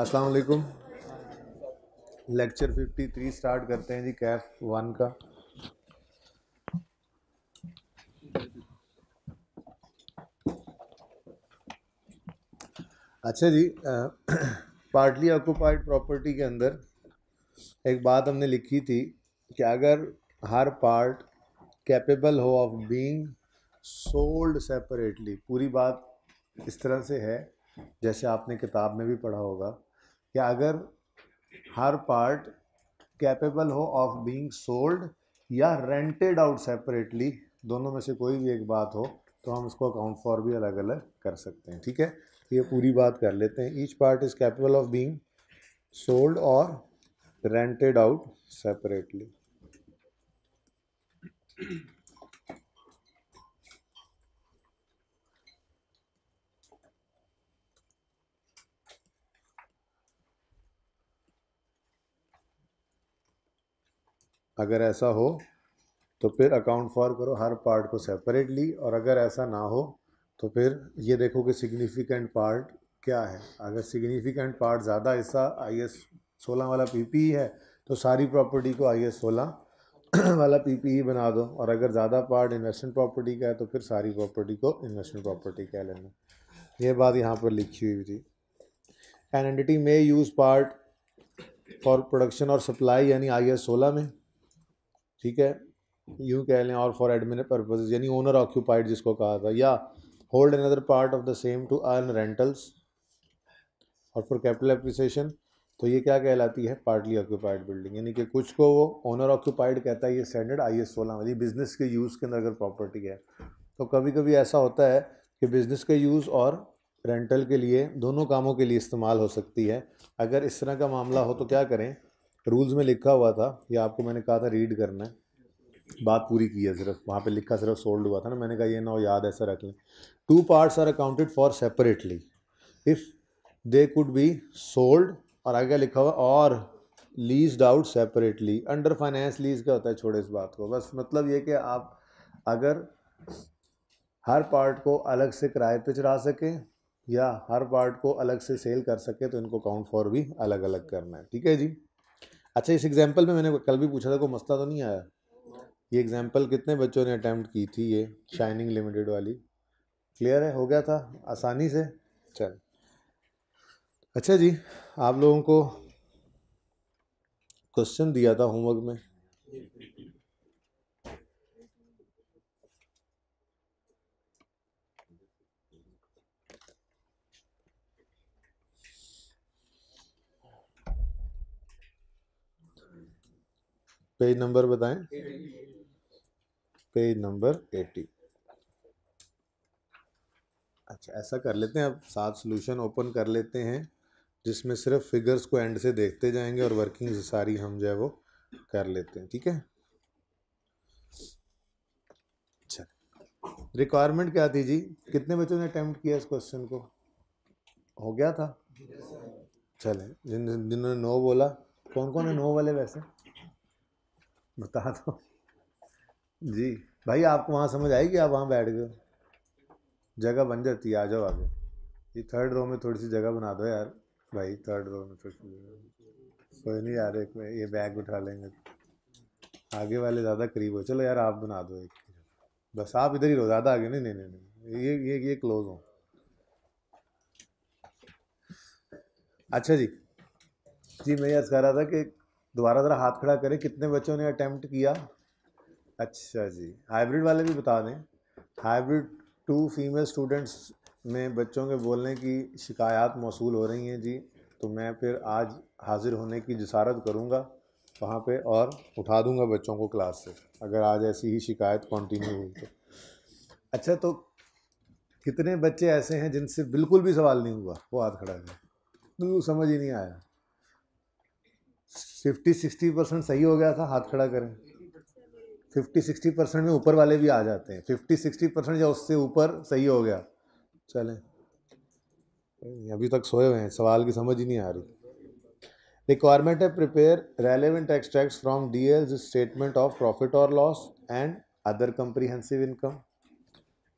अस्सलाम वालेकुम lecture 53 start करते हैं जी कैफ वन का अच्छा जी पार्टली ऑक्यूपाइड प्रॉपर्टी के अंदर एक बात हमने लिखी थी कि अगर हर पार्ट कैपेबल हो ऑफ बीइंग सोल्ड सेपरेटली पूरी बात इस तरह से है जैसे आपने किताब में भी पढ़ा होगा कि अगर हर पार्ट कैपेबल हो ऑफ बीइंग सोल्ड या रेंटेड आउट सेपरेटली दोनों में से कोई भी एक बात हो तो हम उसको अकाउंट फॉर भी अलग अलग कर सकते हैं ठीक है तो ये पूरी बात कर लेते हैं each part is capable of being sold और रेंटेड आउट सेपरेटली अगर ऐसा हो तो फिर अकाउंट फॉर करो हर पार्ट को सेपरेटली और अगर ऐसा ना हो तो फिर ये देखो कि सिग्निफिकेंट पार्ट क्या है अगर सिग्निफिकेंट पार्ट ज़्यादा हिस्सा आई एस सोलह वाला पी पी e है तो सारी प्रॉपर्टी को आई एस सोलह वाला पी पी e बना दो और अगर ज़्यादा पार्ट इन्वेस्टमेंट प्रॉपर्टी का है तो फिर सारी प्रॉपर्टी को इन्वेस्टमेंट प्रॉपर्टी कह लेना ये बात यहाँ पर लिखी हुई थी an entity may use part for production और सप्लाई यानी आई एस सोलह में ठीक है यूँ कह लें और फॉर एडमिन पर्पज यानी ओनर ऑक्यूपाइड जिसको कहा था या hold another part of the same to earn rentals और फॉर कैपिटल अप्रिसिएशन तो ये क्या कहलाती है पार्टली ऑक्यूपाइड बिल्डिंग यानी कि कुछ को वो ओनर ऑक्यूपाइड कहता है ये स्टैंडर्ड आई एस सोलह वाली बिजनेस के यूज़ के अंदर अगर प्रॉपर्टी है तो कभी कभी ऐसा होता है कि बिज़नेस के यूज़ और रेंटल के लिए दोनों कामों के लिए इस्तेमाल हो सकती है अगर इस तरह का मामला हो तो क्या करें रूल्स में लिखा हुआ था ये आपको मैंने कहा था रीड करना है बात पूरी की है सिर्फ वहाँ पे लिखा सिर्फ सोल्ड हुआ था ना मैंने कहा ये ना याद ऐसा रख लें two parts are accounted for separately if they could be sold और आगे क्या लिखा हुआ और lease out separately under finance lease का होता है छोड़े इस बात को बस मतलब ये कि आप अगर हर पार्ट को अलग से किराए पे चढ़ा सकें या हर पार्ट को अलग से सेल कर सके तो इनको काउंट फॉर भी अलग अलग करना है ठीक है जी अच्छा इस एग्जाम्पल में मैंने कल भी पूछा था कोई मसला तो नहीं आया ये एग्जाम्पल कितने बच्चों ने अटैम्प्ट की थी ये शाइनिंग लिमिटेड वाली क्लियर है हो गया था आसानी से चल अच्छा जी आप लोगों को क्वेश्चन दिया था होमवर्क में पेज नंबर बताएं पेज नंबर एटी अच्छा ऐसा कर लेते हैं अब सात सोल्यूशन ओपन कर लेते हैं जिसमें सिर्फ फिगर्स को एंड से देखते जाएंगे और वर्किंग सारी हम जो है वो कर लेते हैं ठीक है अच्छा रिक्वायरमेंट क्या थी जी कितने बच्चों ने अटैम्प्ट किया इस क्वेश्चन को हो गया था चले जिन जिन्होंने नो बोला कौन कौन है नो वाले वैसे बता दो जी भाई आपको वहाँ समझ आएगी आप वहाँ बैठ गए जगह बन जाती है आ जाओ आगे ये थर्ड रो में थोड़ी सी जगह बना दो यार भाई थर्ड रो में थोड़ी सी जगह कोई नहीं यार एक ये बैग उठा लेंगे आगे वाले ज़्यादा करीब हो चलो यार आप बना दो एक बस आप इधर ही रहो ज़्यादा आगे नहीं नहीं नहीं नहीं ये ये ये क्लोज हो अच्छा जी जी मैं याद कह रहा था कि दोबारा ज़रा हाथ खड़ा करें कितने बच्चों ने अटैम्प्ट किया अच्छा जी हाइब्रिड वाले भी बता दें हाइब्रिड टू फीमेल स्टूडेंट्स में बच्चों के बोलने की शिकायत मौसू हो रही हैं जी तो मैं फिर आज हाज़िर होने की जसारत करूँगा वहाँ पे और उठा दूँगा बच्चों को क्लास से अगर आज ऐसी ही शिकायत कंटिन्यू हुई तो अच्छा तो कितने बच्चे ऐसे हैं जिनसे बिल्कुल भी सवाल नहीं हुआ वो हाथ खड़ा है बिल्कुल समझ ही नहीं आया फिफ्टी सिक्सटी परसेंट सही हो गया था हाथ खड़ा करें फिफ्टी सिक्सटी परसेंट में ऊपर वाले भी आ जाते हैं फिफ्टी सिक्सटी परसेंट या उससे ऊपर सही हो गया चलें अभी तक सोए हुए हैं सवाल की समझ ही नहीं आ रही रिक्वायरमेंट है prepare relevant extract from D L statement of profit और loss and other comprehensive income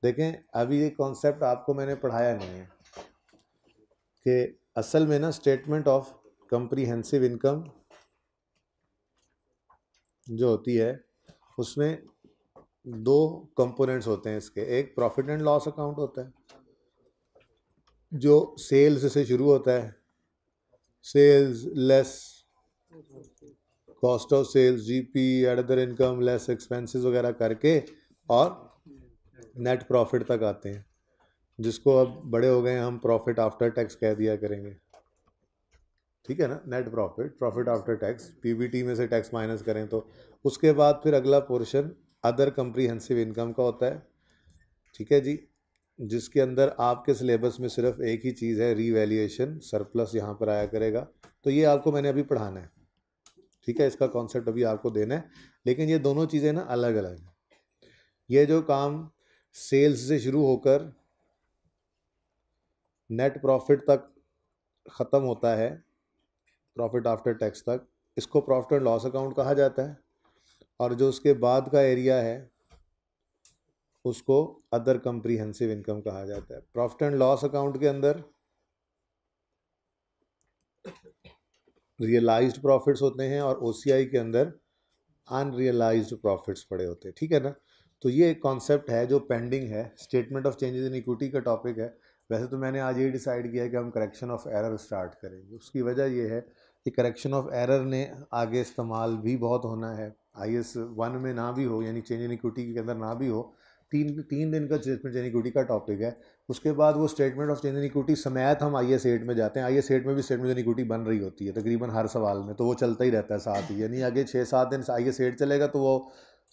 देखें अभी ये कॉन्सेप्ट आपको मैंने पढ़ाया नहीं है कि असल में ना स्टेटमेंट ऑफ कंप्रीहेंसिव इनकम जो होती है उसमें दो कंपोनेंट्स होते हैं इसके एक प्रॉफिट एंड लॉस अकाउंट होता है जो सेल्स से शुरू होता है sales less cost of sales GP other income less expenses वगैरह करके और नेट प्रॉफिट तक आते हैं जिसको अब बड़े हो गए हम प्रॉफिट आफ्टर टैक्स कह दिया करेंगे ठीक है ना net profit profit after tax PBT में से टैक्स माइनस करें तो उसके बाद फिर अगला पोर्शन अदर कंप्रीहेंसिव इनकम का होता है ठीक है जी जिसके अंदर आपके सिलेबस में सिर्फ एक ही चीज़ है रीवैल्यूएशन सरप्लस यहाँ पर आया करेगा तो ये आपको मैंने अभी पढ़ाना है ठीक है इसका कॉन्सेप्ट अभी आपको देना है लेकिन ये दोनों चीज़ें ना अलग अलग हैं ये जो काम सेल्स से शुरू होकर नेट प्रॉफिट तक ख़त्म होता है प्रॉफिट आफ्टर टैक्स तक इसको प्रॉफिट एंड लॉस अकाउंट कहा जाता है और जो उसके बाद का एरिया है उसको अदर कंप्रीहेंसिव इनकम कहा जाता है प्रॉफिट एंड लॉस अकाउंट के अंदर रियलाइज्ड प्रॉफिट्स होते हैं और ओ के अंदर अनरियलाइज्ड प्रॉफिट्स पड़े होते हैं ठीक है ना तो ये एक कॉन्सेप्ट है जो पेंडिंग है statement of changes in equity का टॉपिक है वैसे तो मैंने आज ये डिसाइड किया है कि हम करेक्शन ऑफ एरर स्टार्ट करेंगे उसकी वजह ये है कि करेक्शन ऑफ एरर ने आगे इस्तेमाल भी बहुत होना है आई एस वन में ना भी हो यानी चेंज इन इक्विटी के अंदर ना भी हो तीन तीन दिन का स्टेटमेंट चेंज इक्विटी का टॉपिक है उसके बाद वो statement of change in equity समेत हम आई एस एट में जाते हैं आई एस एट में भी स्टेटमेंट इन इक्विटी बन रही होती है तकरीबन हर सवाल में तो वो चलता ही रहता है साथ ही यानी आगे छः सात दिन आई एस एट चलेगा तो वो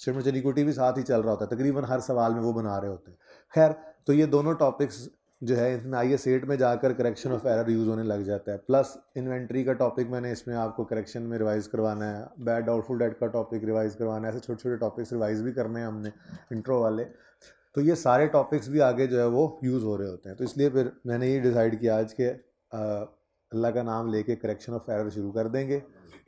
स्टेटमेंट इन इक्विटी भी साथ ही चल रहा होता है तकरीबन हर सवाल में वो बना रहे होते हैं खैर तो ये दोनों टॉपिक्स जो है इसमें आई एस एट में जाकर करेक्शन ऑफ एरर यूज़ होने लग जाता है प्लस इन्वेंट्री का टॉपिक मैंने इसमें आपको करेक्शन में रिवाइज़ करवाना है बैड डाउटफुल डेट का टॉपिक रिवाइज़ करवाना है ऐसे छोटे छोटे टॉपिक्स रिवाइज़ भी करने हैं हमने इंट्रो वाले तो ये सारे टॉपिक्स भी आगे जो है वो यूज़ हो रहे होते हैं तो इसलिए फिर मैंने ये डिसाइड किया आज के अल्लाह का नाम लेके करेक्शन ऑफ एरर शुरू कर देंगे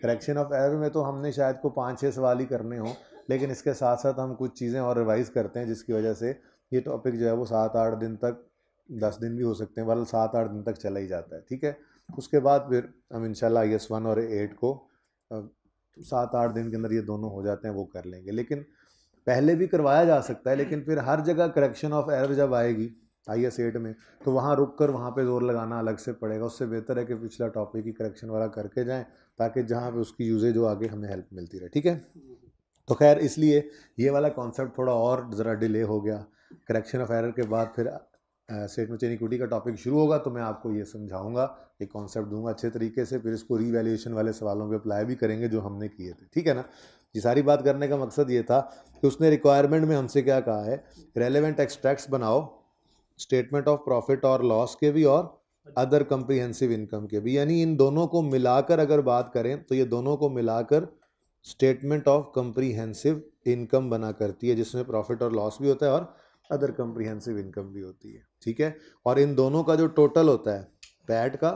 करेक्शन ऑफ एरर में तो हमने शायद को पाँच छः सवाल ही करने हों लेकिन इसके साथ साथ हम कुछ चीज़ें और रिवाइज़ करते हैं जिसकी वजह से ये टॉपिक जो है वो सात आठ दिन तक दस दिन भी हो सकते हैं वरल सात आठ दिन तक चला ही जाता है ठीक है उसके बाद फिर हम इनशाला आई एस वन और एट को सात आठ दिन के अंदर ये दोनों हो जाते हैं वो कर लेंगे लेकिन पहले भी करवाया जा सकता है लेकिन फिर हर जगह करेक्शन ऑफ एरर जब आएगी आई एस एट में तो वहाँ रुक कर वहाँ पर जोर लगाना अलग से पड़ेगा उससे बेहतर है कि पिछला टॉपिक ही करेक्शन वाला करके जाएँ ताकि जहाँ पर उसकी यूजेज हो आगे हमें हेल्प मिलती रहे ठीक है तो खैर इसलिए ये वाला कॉन्सेप्ट थोड़ा और ज़रा डिले हो गया करेक्शन ऑफ एरर के बाद फिर सेट में इक्विटी का टॉपिक शुरू होगा तो मैं आपको ये समझाऊंगा एक कॉन्सेप्ट दूंगा अच्छे तरीके से फिर इसको रीवैल्यूएशन वाले सवालों पे अप्लाई भी करेंगे जो हमने किए थे ठीक है ना ये सारी बात करने का मकसद ये था कि उसने रिक्वायरमेंट में हमसे क्या कहा है रेलिवेंट एक्सट्रैक्ट्स बनाओ स्टेटमेंट ऑफ प्रॉफिट और लॉस के भी और अदर कंप्रीहेंसिव इनकम के भी यानी इन दोनों को मिलाकर अगर बात करें तो ये दोनों को मिलाकर स्टेटमेंट ऑफ कंप्रीहेंसिव इनकम बना करती है जिसमें प्रॉफिट और लॉस भी होता है और अदर कंप्रीहेंसिव इनकम भी होती है ठीक है और इन दोनों का जो टोटल होता है पैट का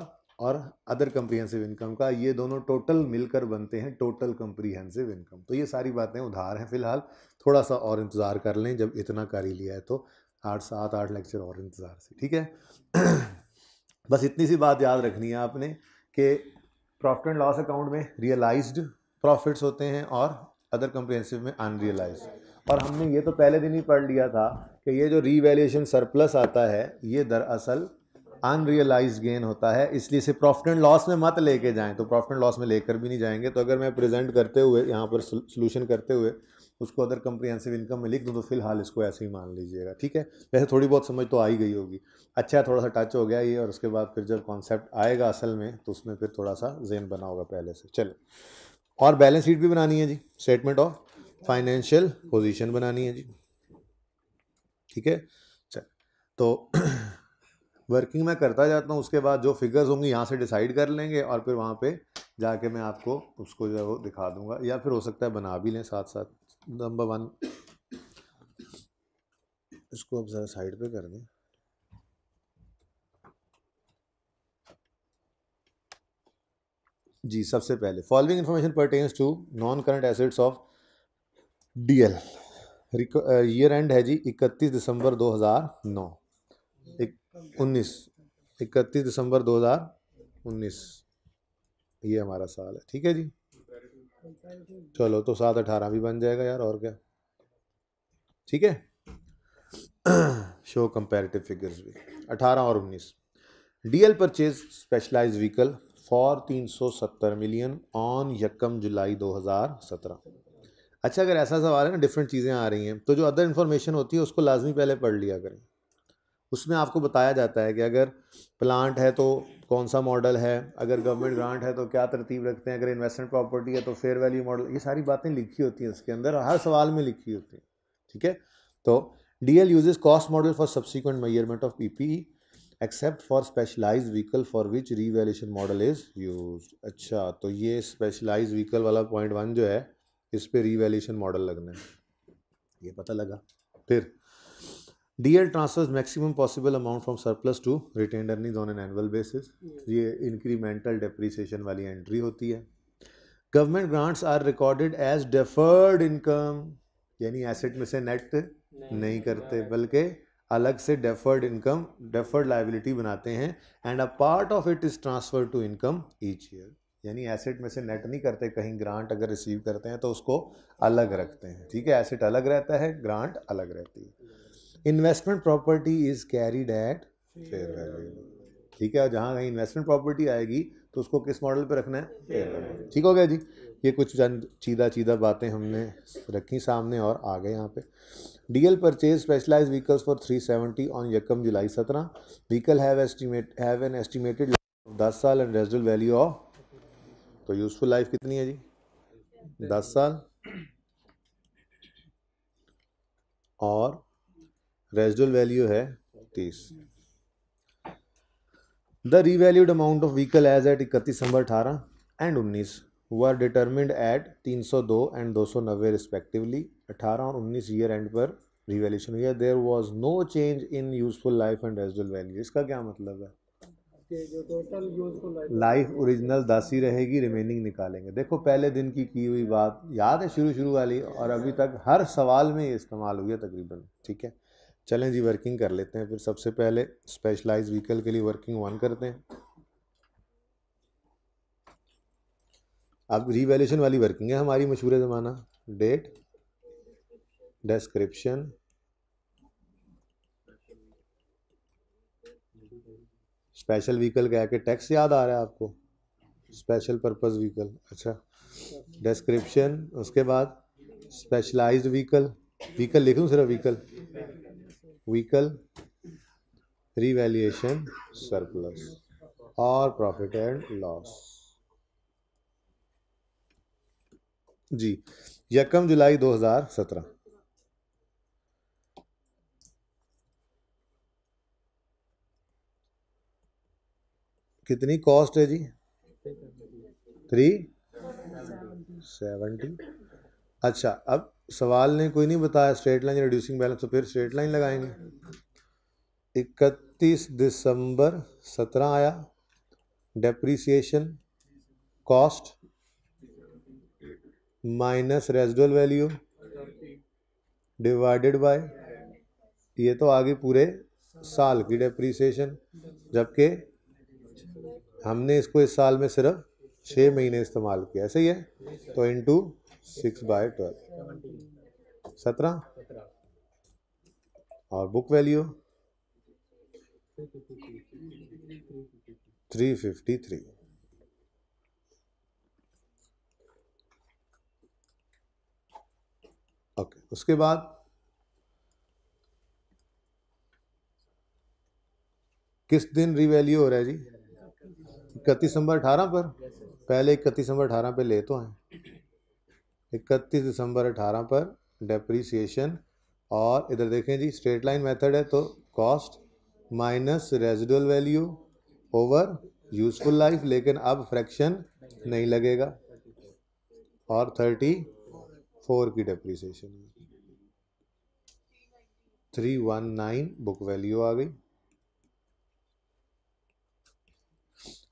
और अदर कंप्रीहेंसिव इनकम का ये दोनों टोटल मिलकर बनते हैं टोटल कंप्रीहेंसिव इनकम तो ये सारी बातें उधार हैं फिलहाल थोड़ा सा और इंतज़ार कर लें जब इतना कर ही लिया है तो आठ सात आठ लेक्चर और इंतज़ार से ठीक है बस इतनी सी बात याद रखनी है आपने कि प्रॉफिट एंड लॉस अकाउंट में रियलाइज्ड प्रॉफिट्स होते हैं और अदर कंप्रीहेंसिव में अनरियलाइज्ड और हमने ये तो पहले दिन ही पढ़ लिया था कि ये जो रीवैल्यूएशन सरप्लस आता है ये दरअसल अनरियलाइज गेन होता है इसलिए इसे प्रॉफिट एंड लॉस में मत लेके जाएं तो प्रॉफिट एंड लॉस में लेकर भी नहीं जाएंगे तो अगर मैं प्रेजेंट करते हुए यहाँ पर सोल्यूशन करते हुए उसको अगर कंप्रीहेंसिव इनकम में लिख दूँ तो फिलहाल इसको ऐसे ही मान लीजिएगा ठीक है वैसे थोड़ी बहुत समझ तो आ ही गई होगी अच्छा थोड़ा सा टच हो गया ये और उसके बाद फिर जब कॉन्सेप्ट आएगा असल में तो उसमें फिर थोड़ा सा जेन बना होगा पहले से चलो और बैलेंस शीट भी बनानी है जी स्टेटमेंट ऑफ फाइनेंशियल पोजीशन बनानी है जी ठीक है चल तो वर्किंग मैं करता जाता हूँ उसके बाद जो फिगर्स होंगी यहाँ से डिसाइड कर लेंगे और फिर वहाँ पे जाके मैं आपको उसको जो है वो दिखा दूंगा या फिर हो सकता है बना भी लें साथ साथ नंबर वन इसको अब ज़रा साइड पे कर दें जी सबसे पहले following information pertains to non current assets of the year end है जी 31 दिसंबर 2009 एक, 19 31 दिसंबर 2019 ये हमारा साल है ठीक है जी चलो तो सात अठारह भी बन जाएगा यार और क्या ठीक है शो कंपैरेटिव फिगर्स भी अठारह और उन्नीस DL purchase specialise vehicle for तीन सौ सत्तर मिलियन ऑन यकम जुलाई दो हज़ार सत्रह अच्छा अगर ऐसा सवाल है ना डिफरेंट चीज़ें आ रही हैं तो जो अदर इन्फॉर्मेशन होती है उसको लाजमी पहले पढ़ लिया करें उसमें आपको बताया जाता है कि अगर प्लांट है तो कौन सा मॉडल है अगर गवर्नमेंट ग्रांट है तो क्या तरतीब रखते हैं अगर इन्वेस्टमेंट प्रॉपर्टी है तो फेयर वैल्यू मॉडल ये सारी बातें लिखी होती हैं उसके अंदर हर सवाल में लिखी होती हैं ठीक है तो D L use cost model for subsequent measurement of P P except for specialise vehicle for which revaluation model is use अच्छा तो ये स्पेशलाइज व्हीकल वाला पॉइंट वन जो है इस पर रीवैल्यूशन मॉडल लगना है ये पता लगा फिर D L transfer maximum possible amount from surplus to retain earning on an annual basis ये इंक्रीमेंटल डेप्रिसिएशन वाली एंट्री होती है government grants are recorded as deferred income यानी एसेट में से नेट नहीं, नहीं करते बल्कि अलग से डेफर्ड इनकम डेफर्ड लाइबिलिटी बनाते हैं and a part of it is transfer to income each year यानी एसेट में से नेट नहीं करते कहीं ग्रांट अगर रिसीव करते हैं तो उसको अलग रखते हैं ठीक है एसेट अलग रहता है ग्रांट अलग रहती है investment property is carried at fair value ठीक है और जहाँ कहीं इन्वेस्टमेंट प्रॉपर्टी आएगी तो उसको किस मॉडल पे रखना है फेयर वैल्यू ठीक हो गया जी ये कुछ चंद चीदा चीदा बातें हमने रखी सामने और आ गए यहाँ पे DL purchase specialise vehicles for three seventy on यकम जुलाई सत्रह vehicle have estimate have an estimated दस साल एंड रेजिडल वैल्यू ऑफ तो यूजफुल लाइफ कितनी है जी दस साल और रेजिडुअल वैल्यू है तीस the revalued amount of vehicle as at इकतीस दिसंबर अठारह एंड उन्नीस वर डिटर्मिंड एट तीन सौ दो एंड दो सौ नब्बे रिस्पेक्टिवली अठारह और उन्नीस ईयर एंड पर रिवेल्यूशन हुई है there was no change in useful life and residual value इसका क्या मतलब है टोटल लाइफ ओरिजिनल ही रहेगी रिमेनिंग निकालेंगे देखो पहले दिन की की हुई बात याद है शुरू शुरू वाली और अभी तक हर सवाल में इस्तेमाल हुई है तकरीबन ठीक है चलें जी वर्किंग कर लेते हैं फिर सबसे पहले स्पेशलाइज व्हीकल के लिए वर्किंग वन करते हैं अब रिवेल्यूशन वाली वर्किंग है हमारी मशहूर ज़माना डेट डिस्क्रिप्शन स्पेशल व्हीकल कह के टैक्स याद आ रहा है आपको स्पेशल पर्पस व्हीकल अच्छा डिस्क्रिप्शन उसके बाद स्पेशलाइज्ड व्हीकल व्हीकल लिख लूँ सिर्फ व्हीकल व्हीकल रिवेल्यूएशन सरप्लस और प्रॉफिट एंड लॉस जी यकम जुलाई 2017 कितनी कॉस्ट है जी थ्री सेवेंटी अच्छा अब सवाल ने कोई नहीं बताया स्ट्रेट लाइन रिड्यूसिंग बैलेंस तो फिर स्ट्रेट लाइन लगाएंगे इकतीस दिसंबर सत्रह आया depreciation cost minus residual value divided by ये तो आगे पूरे साल की डेप्रीसिएशन जबकि हमने इसको इस साल में सिर्फ छः महीने इस्तेमाल किया सही है तो into six by twelve सत्रह और book value three fifty three okay उसके बाद किस दिन रिवैल्यू हो रहा है जी इकतीस दिसंबर अठारह पर पहले इकतीस दिसंबर अठारह पे ले तो हैं इकतीस दिसंबर अठारह पर डेप्रीसीशन और इधर देखें जी स्ट्रेट लाइन मेथड है तो cost minus residual value over useful life लेकिन अब फ्रैक्शन नहीं लगेगा और थर्टी फोर की depreciation three one nine book value आ गई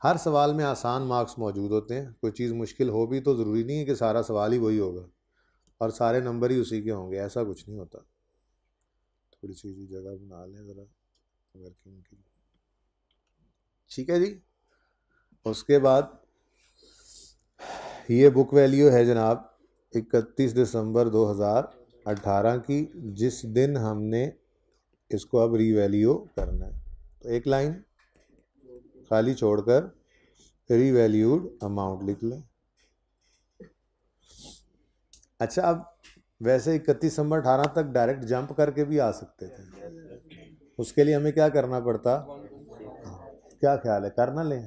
हर सवाल में आसान मार्क्स मौजूद होते हैं कोई चीज़ मुश्किल हो भी तो ज़रूरी नहीं है कि सारा सवाल ही वही होगा और सारे नंबर ही उसी के होंगे ऐसा कुछ नहीं होता थोड़ी सी जगह बना लें ज़रा वर्किंग की ठीक है जी उसके बाद ये बुक वैल्यू है जनाब 31 दिसंबर 2018 की जिस दिन हमने इसको अब रीवैल्यू करना है तो एक लाइन खाली छोड़कर रीवैल्यूड अमाउंट लिख लें अच्छा अब वैसे इकतीस नंबर अठारह तक डायरेक्ट जंप करके भी आ सकते थे उसके लिए हमें क्या करना पड़ता क्या ख्याल है करना लें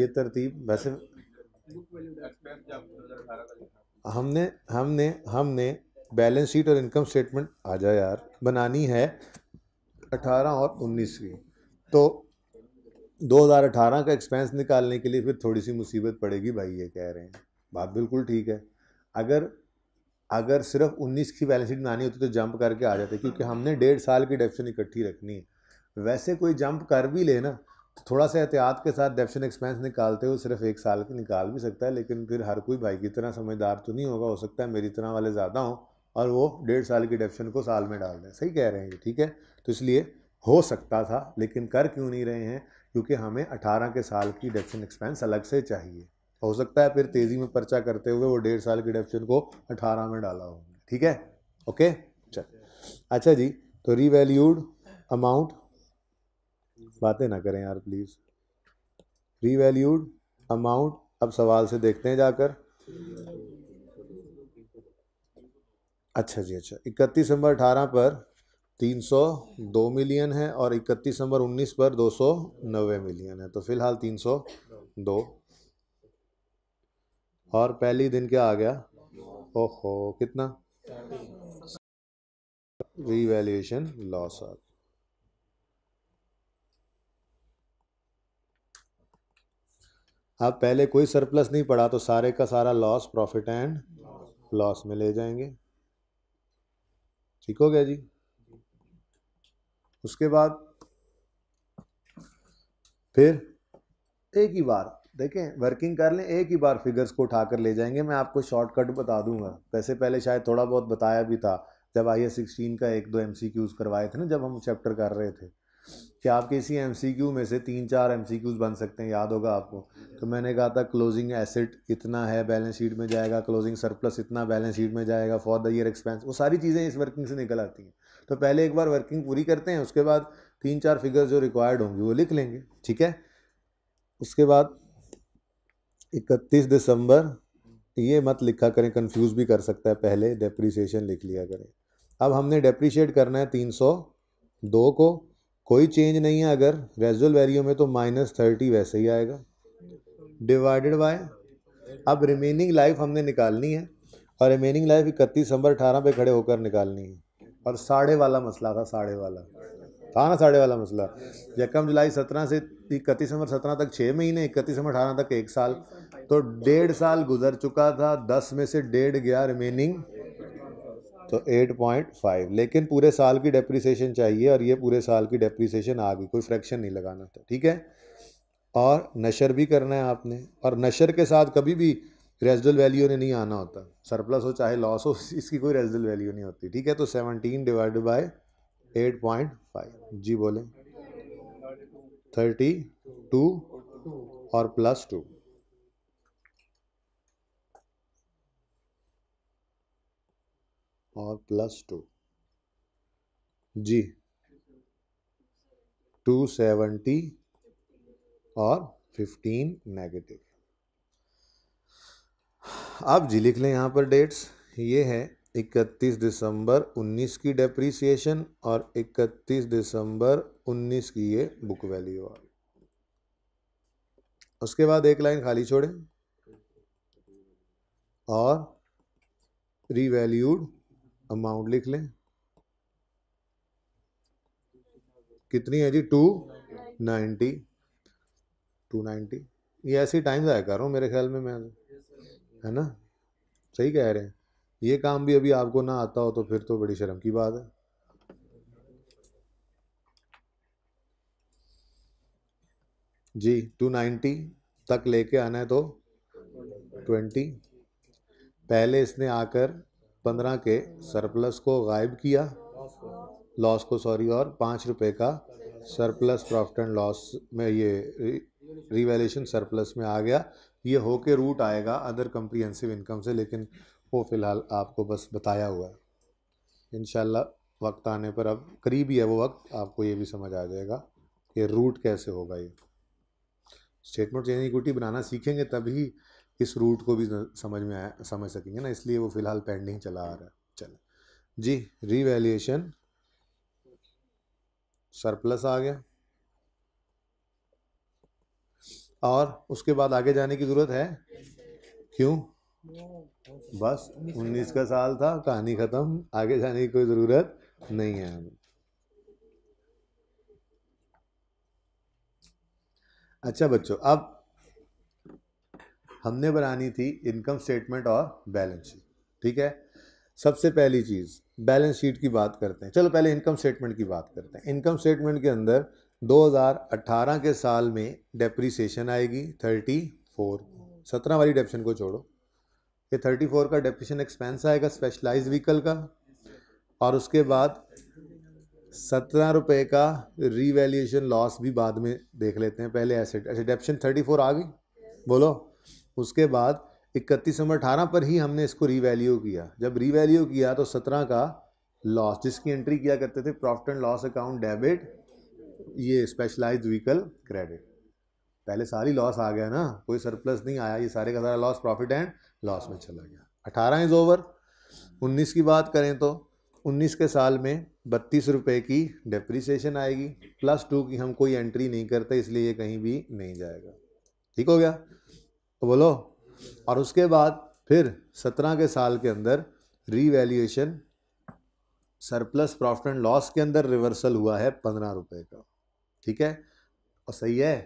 ये तरतीब वैसे हमने हमने हमने बैलेंस शीट और इनकम स्टेटमेंट आ जाए यार बनानी है अठारह और उन्नीस की तो 2018 का एक्सपेंस निकालने के लिए फिर थोड़ी सी मुसीबत पड़ेगी भाई ये कह रहे हैं बात बिल्कुल ठीक है अगर अगर सिर्फ 19 की बैलेंस शीट बनानी होती तो जंप करके आ जाते क्योंकि हमने डेढ़ साल की डेप्शन इकट्ठी रखनी है वैसे कोई जंप कर भी ले ना तो थोड़ा सा एहतियात के साथ डेप्शन एक्सपेंस निकालते हुए सिर्फ एक साल के निकाल भी सकता है लेकिन फिर हर कोई भाई की तरह समझदार तो नहीं होगा हो सकता है मेरी तरह वाले ज़्यादा हों और वो डेढ़ साल की डेप्शन को साल में डाल दें सही कह रहे हैं ठीक है तो इसलिए हो सकता था लेकिन कर क्यों नहीं रहे हैं क्योंकि हमें 18 के साल की डेप्शन एक्सपेंस अलग से चाहिए हो सकता है फिर तेज़ी में पर्चा करते हुए वो डेढ़ साल की डेप्शन को 18 में डाला हो ठीक है ओके चल अच्छा जी तो रीवैल्यूड अमाउंट बातें ना करें यार प्लीज़ रीवैल्यूड अमाउंट अब सवाल से देखते हैं जाकर अच्छा जी अच्छा इकतीस नंबर अठारह पर 302 मिलियन है और 31 नंबर 19 पर 290 मिलियन है तो फिलहाल 302 और पहली दिन क्या आ गया ओहो कितना रीवैल्यूएशन लॉस आ आप पहले कोई सरप्लस नहीं पड़ा तो सारे का सारा लॉस प्रॉफिट एंड लॉस में ले जाएंगे ठीक हो गया जी उसके बाद फिर एक ही बार देखें वर्किंग कर लें एक ही बार फिगर्स को उठा कर ले जाएंगे मैं आपको शॉर्टकट बता दूंगा वैसे पहले शायद थोड़ा बहुत बताया भी था जब आई एस सिक्सटीन का एक दो एम सी क्यूज़ करवाए थे ना जब हम चैप्टर कर रहे थे कि आपके इसी एम सी क्यू में से तीन चार एम सी क्यूज़ बन सकते हैं याद होगा आपको तो मैंने कहा था क्लोजिंग एसेट इतना है बैलेंस शीट में जाएगा क्लोजिंग सरप्लस इतना बैलेंस शीट में जाएगा फॉर द ईयर एक्सपेंस वो सारी चीज़ें इस वर्किंग से निकल आती हैं तो पहले एक बार वर्किंग पूरी करते हैं उसके बाद तीन चार फिगर्स जो रिक्वायर्ड होंगी वो लिख लेंगे ठीक है उसके बाद इकतीस दिसंबर ये मत लिखा करें कंफ्यूज भी कर सकता है पहले डेप्रिसिएशन लिख लिया करें अब हमने डेप्रिशिएट करना है तीन सौ दो को कोई चेंज नहीं है अगर रेजुअल वैल्यू में तो माइनस थर्टी वैसे ही आएगा डिवाइडेड बाय अब रिमेनिंग लाइफ हमने निकालनी है और रिमेनिंग लाइफ इकतीस दिसंबर अठारह पे खड़े होकर निकालनी है और साढ़े वाला मसला था साढ़े वाला था ना साढ़े वाला मसला यकम जुलाई सत्रह से इकतीस नंबर सत्रह तक छः महीने इकतीस नंबर अठारह तक एक साल तो डेढ़ साल गुजर चुका था दस में से डेढ़ गया रिमेनिंग तो 8.5 लेकिन पूरे साल की डेप्रिसिएशन चाहिए और ये पूरे साल की डेप्रिसिएशन आ गई कोई फ्रैक्शन नहीं लगाना था ठीक है और नशर भी करना है आपने और नशर के साथ कभी भी रेजिडल वैल्यू ने नहीं आना होता सरप्लस हो चाहे लॉस हो इसकी कोई रेजिडल वैल्यू नहीं होती ठीक है तो seventeen divided by eight point five जी बोले थर्टी टू और प्लस टू और प्लस टू जी टू सेवेंटी और फिफ्टीन नेगेटिव आप जी लिख लें यहाँ पर डेट्स ये है इकतीस दिसंबर 19 की डेप्रीसीशन और 31 दिसंबर 19 की ये बुक वैल्यू और उसके बाद एक लाइन खाली छोड़ें और रीवैल्यूड अमाउंट लिख लें कितनी है जी टू नाइन्टी टू नाइन्टी ये ऐसी टाइम्स आया कर रहा हूँ मेरे ख्याल में मैं है ना सही कह रहे हैं ये काम भी अभी आपको ना आता हो तो फिर तो बड़ी शर्म की बात है जी टू नाइन्टी तक लेके आना है तो ट्वेंटी पहले इसने आकर पंद्रह के सरप्लस को गायब किया लॉस को सॉरी और पाँच रुपये का सरप्लस प्रॉफिट एंड लॉस में ये रिवेल्यूशन सरप्लस में आ गया ये होके रूट आएगा अदर कम्प्रीहेंसिव इनकम से लेकिन वो फ़िलहाल आपको बस बताया हुआ है इन वक्त आने पर अब करीब ही है वो वक्त आपको ये भी समझ आ जाएगा कि रूट कैसे होगा ये स्टेटमेंट चेंज इक्विटी बनाना सीखेंगे तभी इस रूट को भी समझ में आया समझ सकेंगे ना इसलिए वो फ़िलहाल पेंडिंग चला आ रहा है चलो जी रीवैल्यूएशन सरप्लस आ गया और उसके बाद आगे जाने की ज़रूरत है क्यों बस उन्नीस का साल था कहानी ख़त्म आगे जाने की कोई ज़रूरत नहीं है हमें अच्छा बच्चों अब हमने बनानी थी इनकम स्टेटमेंट और बैलेंस शीट ठीक है सबसे पहली चीज़ बैलेंस शीट की बात करते हैं चलो पहले इनकम स्टेटमेंट की बात करते हैं इनकम स्टेटमेंट के अंदर 2018 के साल में डेप्रीसीशन आएगी 34 सत्रह वाली डेप्शन को छोड़ो ये 34 का डेप्रीशन एक्सपेंस आएगा स्पेशलाइज व्हीकल का और उसके बाद सत्रह रुपये का रीवैल्यूएशन लॉस भी बाद में देख लेते हैं पहले एसेट अच्छा डेप्शन थर्टी फोर आ गई बोलो उसके बाद इकतीस नंबर अठारह पर ही हमने इसको रीवैल्यू किया जब रीवैल्यू किया तो सत्रह का लॉस जिसकी एंट्री किया करते थे profit and loss account debit ये स्पेशलाइज्ड व्हीकल क्रेडिट पहले सारी लॉस आ गया ना कोई सरप्लस नहीं आया ये सारे का सारा लॉस प्रॉफिट एंड लॉस में चला गया अठारह इज़ ओवर उन्नीस की बात करें तो उन्नीस के साल में बत्तीस रुपये की डेप्रिसिएशन आएगी प्लस टू की हम कोई एंट्री नहीं करते इसलिए ये कहीं भी नहीं जाएगा ठीक हो गया तो बोलो और उसके बाद फिर सत्रह के साल के अंदर revaluation surplus profit and loss के अंदर रिवर्सल हुआ है पंद्रह रुपये का ठीक है और सही है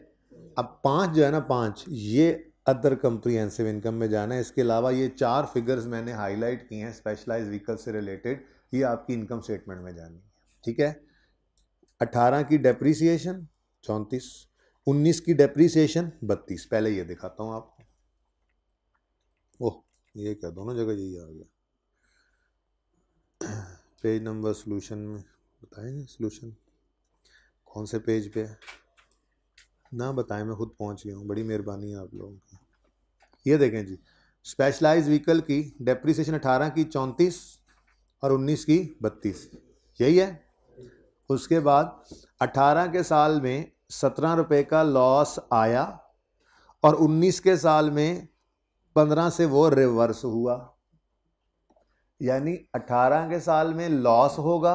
अब पाँच जो है ना पाँच ये अदर कंप्रीहेंसिव इनकम में जाना है इसके अलावा ये चार फिगर्स मैंने हाईलाइट किए हैं स्पेशलाइज व्हीकल से रिलेटेड ये आपकी इनकम स्टेटमेंट में जानी है ठीक है अठारह की डेप्रीसिएशन चौंतीस उन्नीस की डेप्रीसीशन बत्तीस पहले ये दिखाता हूँ आपको ओह ये क्या दोनों जगह यही आ गया पेज नंबर सोल्यूशन में बताएंगे सोल्यूशन कौन से पेज पे है ना बताएं मैं खुद पहुंच गया हूँ बड़ी मेहरबानी है आप लोगों की ये देखें जी स्पेशलाइज व्हीकल की डेप्रीसीशन अठारह की चौंतीस और उन्नीस की बत्तीस यही है उसके बाद अठारह के साल में सत्रह रुपये का लॉस आया और उन्नीस के साल में पंद्रह से वो रिवर्स हुआ यानी अठारह के साल में लॉस होगा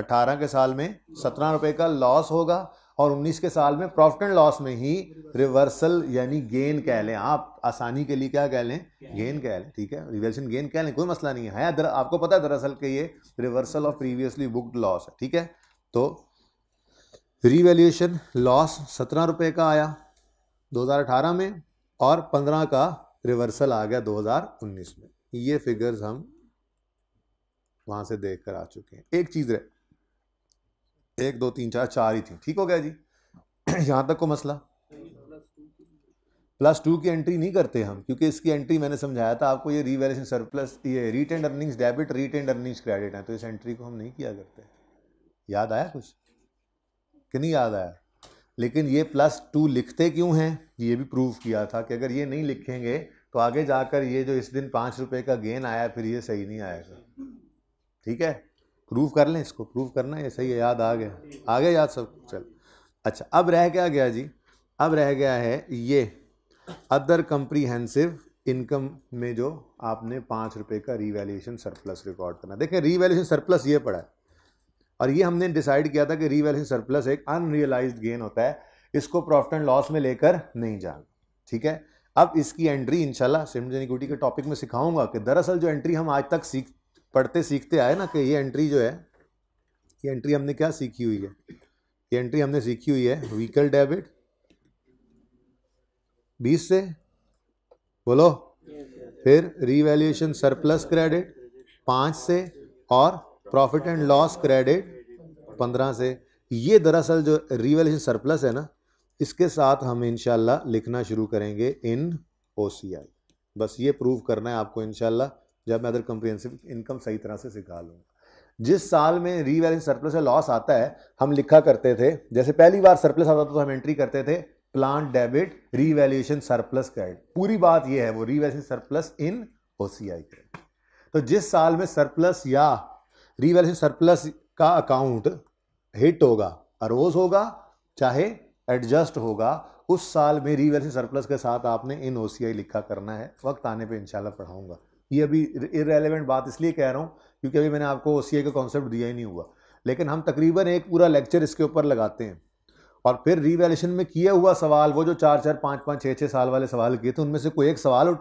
18 के साल में सत्रह रुपए का लॉस होगा और 19 के साल में प्रॉफिट एंड लॉस में ही रिवर्सल यानी गेन कह लें आप आसानी के लिए क्या कह लें गेन कह लें ठीक है रिवर्सन गेन कह लें कोई मसला नहीं है दर, आपको पता है दरअसल कि ये reversal of previously booked loss है ठीक है तो रिवेल्यूशन लॉस सत्रह रुपये का आया 2018 में और 15 का रिवर्सल आ गया 2019 में ये फिगर्स हम वहाँ से देख कर आ चुके हैं एक चीज़ रहे एक दो तीन चार चार ही थी ठीक हो गया जी यहाँ तक को मसला प्लस टू की एंट्री नहीं करते हम क्योंकि इसकी एंट्री मैंने समझाया था आपको ये रीवैल्यूशन सरप्लस ये retained earnings debit retained earnings credit है तो इस एंट्री को हम नहीं किया करते याद आया कुछ कि नहीं याद आया लेकिन ये प्लस टू लिखते क्यों हैं ये भी प्रूव किया था कि अगर ये नहीं लिखेंगे तो आगे जाकर ये जो इस दिन पाँच रुपये का गेन आया फिर ये सही नहीं आएगा ठीक है प्रूव कर लें इसको प्रूव करना ये सही है याद आ गया आ गया याद सब चल अच्छा अब रह क्या गया जी अब रह गया है ये अदर कंप्रीहेंसिव इनकम में जो आपने पाँच रुपये का रीवैल्यूएशन सरप्लस रिकॉर्ड करना देखें रीवैल्यूएशन सरप्लस ये पड़ा है और ये हमने डिसाइड किया था कि रीवैल्यूएशन सरप्लस एक अनरियलाइज्ड गेन होता है इसको प्रॉफिट एंड लॉस में लेकर नहीं जाना ठीक है अब इसकी एंट्री इंशाल्लाह सिमजनिक्विटी के टॉपिक में सिखाऊंगा कि दरअसल जो एंट्री हम आज तक सीख पढ़ते सीखते आए ना कि ये एंट्री जो है ये एंट्री हमने क्या सीखी हुई है ये एंट्री हमने सीखी हुई है व्हीकल डेबिट बीस से बोलो फिर रीवैल्यूएशन सरप्लस क्रेडिट पाँच से और प्रॉफिट एंड लॉस क्रेडिट पंद्रह से ये दरअसल जो रीवैल्यूएशन सरप्लस है ना इसके साथ हम इनशाला लिखना शुरू करेंगे इन ओ बस ये प्रूव करना है आपको इनशाला जब मैं अदर कंप्रिहेंसिव इनकम सही तरह से सिखा लूँगा जिस साल में रीवैलेंस सरप्लस या लॉस आता है हम लिखा करते थे जैसे पहली बार सरप्लस आता था तो हम एंट्री करते थे plant debit revaluation surplus credit पूरी बात यह है वो revaluation surplus in O C I credit तो जिस साल में सरप्लस या रीवैल्यूएशन सरप्लस का अकाउंट हिट होगा अरोज होगा चाहे एडजस्ट होगा उस साल में रीवैल्यूएशन सरप्लस के साथ आपने इन ओ सी आई लिखा करना है वक्त आने पर इंशाल्लाह पढ़ाऊंगा ये अभी इरेलीवेंट बात इसलिए कह रहा हूँ क्योंकि अभी मैंने आपको ओ का कॉन्सेप्ट दिया ही नहीं हुआ लेकिन हम तकरीबन एक पूरा लेक्चर इसके ऊपर लगाते हैं और फिर रीवैल्यूशन में किया हुआ सवाल वो जो चार चार पाँच पाँच छः छः साल वाले सवाल किए थे उनमें से कोई एक सवाल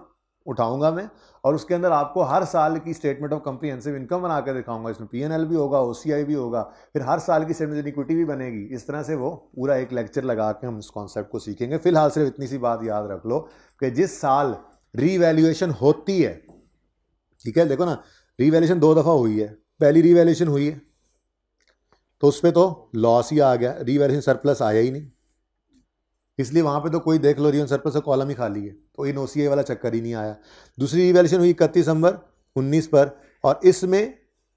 उठाऊंगा मैं और उसके अंदर आपको हर साल की स्टेटमेंट ऑफ कंप्रीहेंसिव इनकम बना कर दिखाऊंगा इसमें पीएनएल भी होगा ओसीआई भी होगा फिर हर साल की स्टेटमेंट इक्विटी भी बनेगी इस तरह से वो पूरा एक लेक्चर लगा के हम इस कॉन्सेप्ट को सीखेंगे फिलहाल सिर्फ इतनी सी बात याद रख लो कि जिस साल रीवैल्यूएशन होती है ठीक है देखो ना रिवेल्यूशन दो दफ़ा हुई है पहली रिवेल्यूशन हुई है तो उस पर तो लॉस ही आ गया रिवेल्यूशन सरप्लस आया ही नहीं इसलिए वहाँ पे तो कोई देख लो रिवन सरप्लस कॉलम ही खाली है तो इन ओ वाला चक्कर ही नहीं आया दूसरी रिवेल्यूशन हुई इकतीस नंबर उन्नीस पर और इसमें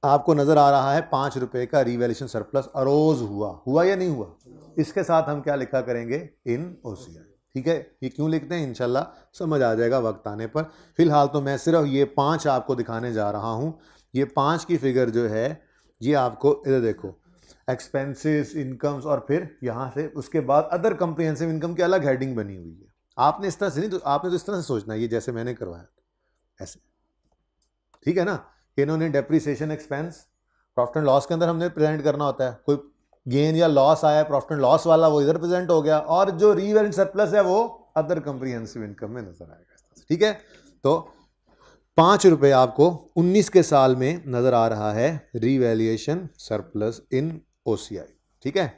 आपको नज़र आ रहा है पाँच रुपये का रिवेल्यूशन सरप्लस अरोज हुआ हुआ या नहीं हुआ इसके साथ हम क्या लिखा करेंगे इन ओ ठीक है ये क्यों लिखते हैं इनशाला समझ आ जाएगा वक्त आने पर फिलहाल तो मैं सिर्फ ये पाँच आपको दिखाने जा रहा हूँ ये पाँच की फिगर जो है ये आपको इधर देखो एक्सपेंसेस इनकम्स और फिर यहाँ से उसके बाद अदर कंप्रिहेंसिव इनकम की अलग हेडिंग बनी हुई है आपने इस तरह से नहीं तो आपने तो इस तरह से सोचना है ये जैसे मैंने करवाया ऐसे ठीक है ना इन्होंने depreciation expense profit and loss के अंदर हमने प्रेजेंट करना होता है कोई गेन या लॉस आया प्रॉफिट एंड लॉस वाला वो इधर प्रेजेंट हो गया और जो रीव एंड सरप्लस है वो अदर कंप्रीहेंसिव इनकम में नजर आएगा ठीक है तो पांच रुपये आपको उन्नीस के साल में नज़र आ रहा है रीवैल्यूएशन सरप्लस इन ओ ठीक है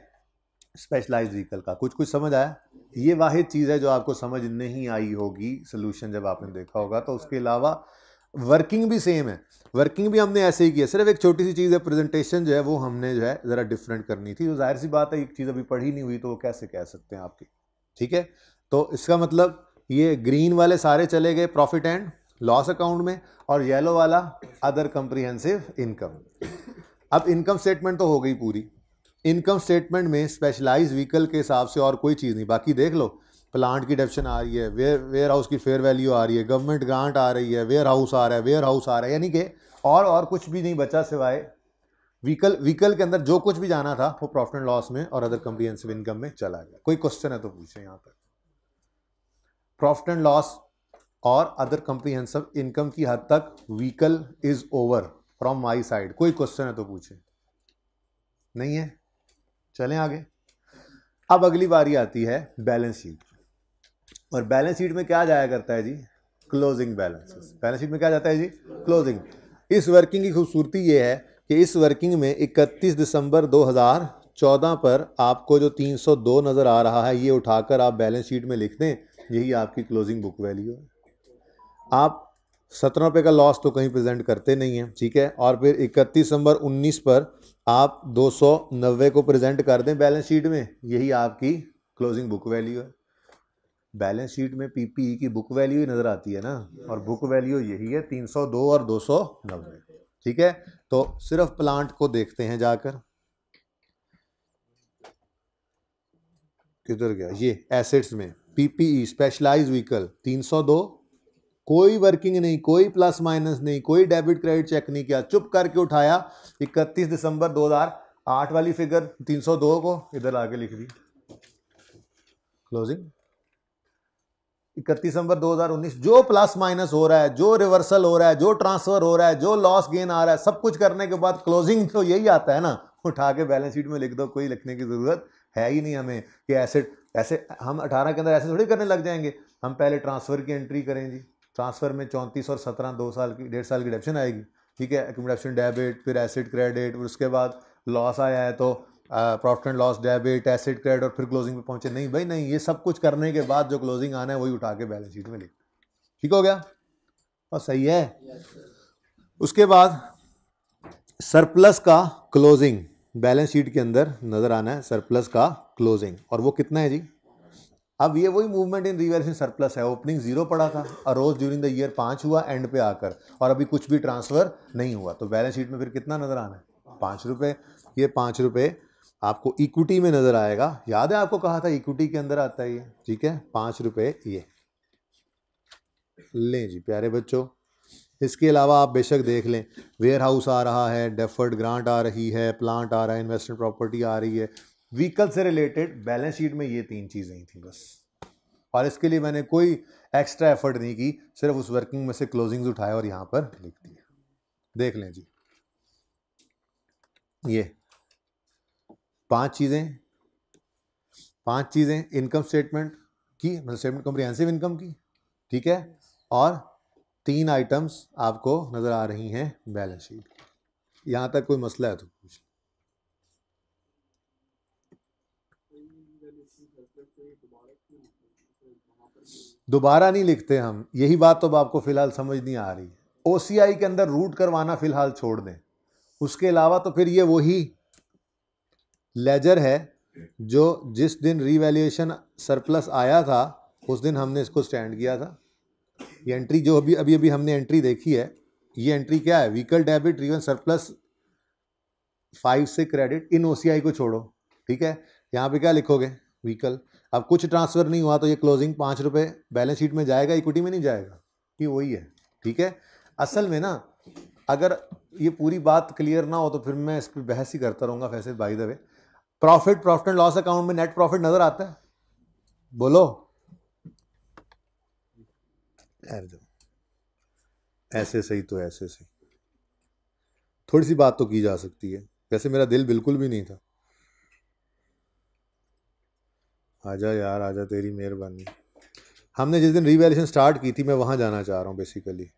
स्पेशलाइज्ड व्हीकल का कुछ कुछ समझ आया ये वाहिद चीज़ है जो आपको समझ नहीं आई होगी सोल्यूशन जब आपने देखा होगा तो उसके अलावा वर्किंग भी सेम है वर्किंग भी हमने ऐसे ही किया सिर्फ एक छोटी सी चीज़ है प्रेजेंटेशन जो है वो हमने जो है ज़रा डिफरेंट करनी थी तो जाहिर सी बात है एक चीज़ अभी पढ़ी नहीं हुई तो वो कैसे कह सकते हैं आपकी ठीक है तो इसका मतलब ये ग्रीन वाले सारे चले गए प्रॉफिट एंड लॉस अकाउंट में और येलो वाला अदर कंप्रीहेंसिव इनकम अब इनकम स्टेटमेंट तो हो गई पूरी इनकम स्टेटमेंट में स्पेशलाइज व्हीकल के हिसाब से और कोई चीज़ नहीं बाकी देख लो प्लांट की डेप्शन आ रही है वेयर वेयर हाउस की फेयर वैल्यू आ रही है गवर्नमेंट ग्रांट आ रही है वेयर हाउस आ रहा है वेयर हाउस आ रहा है यानी कि और और कुछ भी नहीं बचा सिवाय व्हीकल व्हीकल के अंदर जो कुछ भी जाना था वो प्रॉफिट एंड लॉस में और अदर कम्प्रीहेंसिव इनकम में चला गया कोई क्वेश्चन है तो पूछें यहाँ पर प्रॉफिट एंड लॉस और अदर कम्प्रीहेंसिव इनकम की हद तक vehicle is over from my side कोई क्वेश्चन है तो पूछें नहीं है चलें आगे अब अगली बारी आती है बैलेंस शीट और बैलेंस शीट में क्या जाया करता है जी क्लोजिंग बैलेंस बैलेंस शीट में क्या जाता है जी क्लोजिंग इस वर्किंग की खूबसूरती ये है कि इस वर्किंग में 31 दिसंबर 2014 पर आपको जो 302 नज़र आ रहा है ये उठाकर आप बैलेंस शीट में लिख दें यही आपकी क्लोजिंग बुक वैल्यू है आप सत्रह रुपये का लॉस तो कहीं प्रेजेंट करते नहीं हैं ठीक है और फिर इकतीस दिसंबर उन्नीस पर आप दो सौ नब्बे को प्रेजेंट कर दें बैलेंस शीट में यही आपकी क्लोजिंग बुक वैल्यू है बैलेंस शीट में पीपीई e की बुक वैल्यू ही नज़र आती है ना और बुक वैल्यू यही है 302 और 290 ठीक है तो सिर्फ प्लांट को देखते हैं जाकर किधर गया ये एसेट्स में पीपीई स्पेशलाइज व्हीकल 302 कोई वर्किंग नहीं कोई प्लस माइनस नहीं कोई डेबिट क्रेडिट चेक नहीं किया चुप करके उठाया 31 दिसंबर 2008 वाली फिगर 302 को इधर आके लिख दी क्लोजिंग इकतीस नंबर 2019 जो प्लस माइनस हो रहा है जो रिवर्सल हो रहा है जो ट्रांसफर हो रहा है जो लॉस गेन आ रहा है सब कुछ करने के बाद क्लोजिंग तो यही आता है ना उठा के बैलेंस शीट में लिख दो कोई लिखने की ज़रूरत है ही नहीं हमें कि एसेट ऐसे हम अठारह के अंदर ऐसे थोड़ी करने लग जाएंगे हम पहले ट्रांसफ़र की एंट्री करें जी ट्रांसफ़र में चौंतीस और सत्रह दो साल की डेढ़ साल की डेप्शन आएगी ठीक है एकोमोडेशन डेबिट फिर एसिड क्रेडिट उसके बाद लॉस आया है तो profit and loss debit asset credit और फिर क्लोजिंग पे पहुंचे नहीं भाई नहीं ये सब कुछ करने के बाद जो क्लोजिंग आना है वही उठा के बैलेंस शीट में लिख ठीक हो गया और हाँ, सही है उसके बाद सरप्लस का क्लोजिंग बैलेंस शीट के अंदर नज़र आना है सरप्लस का क्लोजिंग और वो कितना है जी अब ये वही मूवमेंट इन रिवर्सिंग सरप्लस है ओपनिंग जीरो पड़ा था और रोज ड्यूरिंग द ईयर पांच हुआ एंड पे आकर और अभी कुछ भी ट्रांसफ़र नहीं हुआ तो बैलेंस शीट में फिर कितना नज़र आना है पांच रुपये ये पांच रुपये आपको इक्विटी में नज़र आएगा याद है आपको कहा था इक्विटी के अंदर आता है ये ठीक है पांच रुपए ये लें जी प्यारे बच्चों इसके अलावा आप बेशक देख लें वेयर हाउस आ रहा है डेफर्ड ग्रांट आ रही है प्लांट आ रहा है इन्वेस्टमेंट प्रॉपर्टी आ रही है व्हीकल से रिलेटेड बैलेंस शीट में ये तीन चीज़ें ही थी बस और इसके लिए मैंने कोई एक्स्ट्रा एफर्ट नहीं की सिर्फ उस वर्किंग में से क्लोजिंग्स उठाए और यहाँ पर लिख दिए देख लें जी ये पांच चीज़ें पांच चीज़ें इनकम स्टेटमेंट की मतलब स्टेटमेंट कम्प्रिहेंसिव इनकम की ठीक है और तीन आइटम्स आपको नज़र आ रही हैं बैलेंस शीट यहाँ तक कोई मसला है तो पूछ दोबारा नहीं लिखते हम यही बात तो अब आपको फ़िलहाल समझ नहीं आ रही ओ के अंदर रूट करवाना फ़िलहाल छोड़ दें उसके अलावा तो फिर ये वही लेजर है जो जिस दिन रीवैल्यूएशन सरप्लस आया था उस दिन हमने इसको स्टैंड किया था ये एंट्री जो अभी अभी अभी हमने एंट्री देखी है ये एंट्री क्या है व्हीकल डेबिट रिवन सरप्लस फाइव से क्रेडिट इन ओ को छोड़ो ठीक है यहाँ पे क्या लिखोगे व्हीकल अब कुछ ट्रांसफ़र नहीं हुआ तो ये क्लोजिंग पाँच रुपये बैलेंस शीट में जाएगा इक्विटी में नहीं जाएगा ये वही है ठीक है असल में ना अगर ये पूरी बात क्लियर ना हो तो फिर मैं इस पर बहस ही करता रहूँगा फैसे by the way profit profit and loss account में नेट प्रॉफिट नजर आता है बोलो ऐसे सही तो ऐसे सही थोड़ी सी बात तो की जा सकती है वैसे मेरा दिल बिल्कुल भी नहीं था आजा यार आजा तेरी मेहरबानी हमने जिस दिन रिवेल्यूशन स्टार्ट की थी मैं वहां जाना चाह रहा हूँ बेसिकली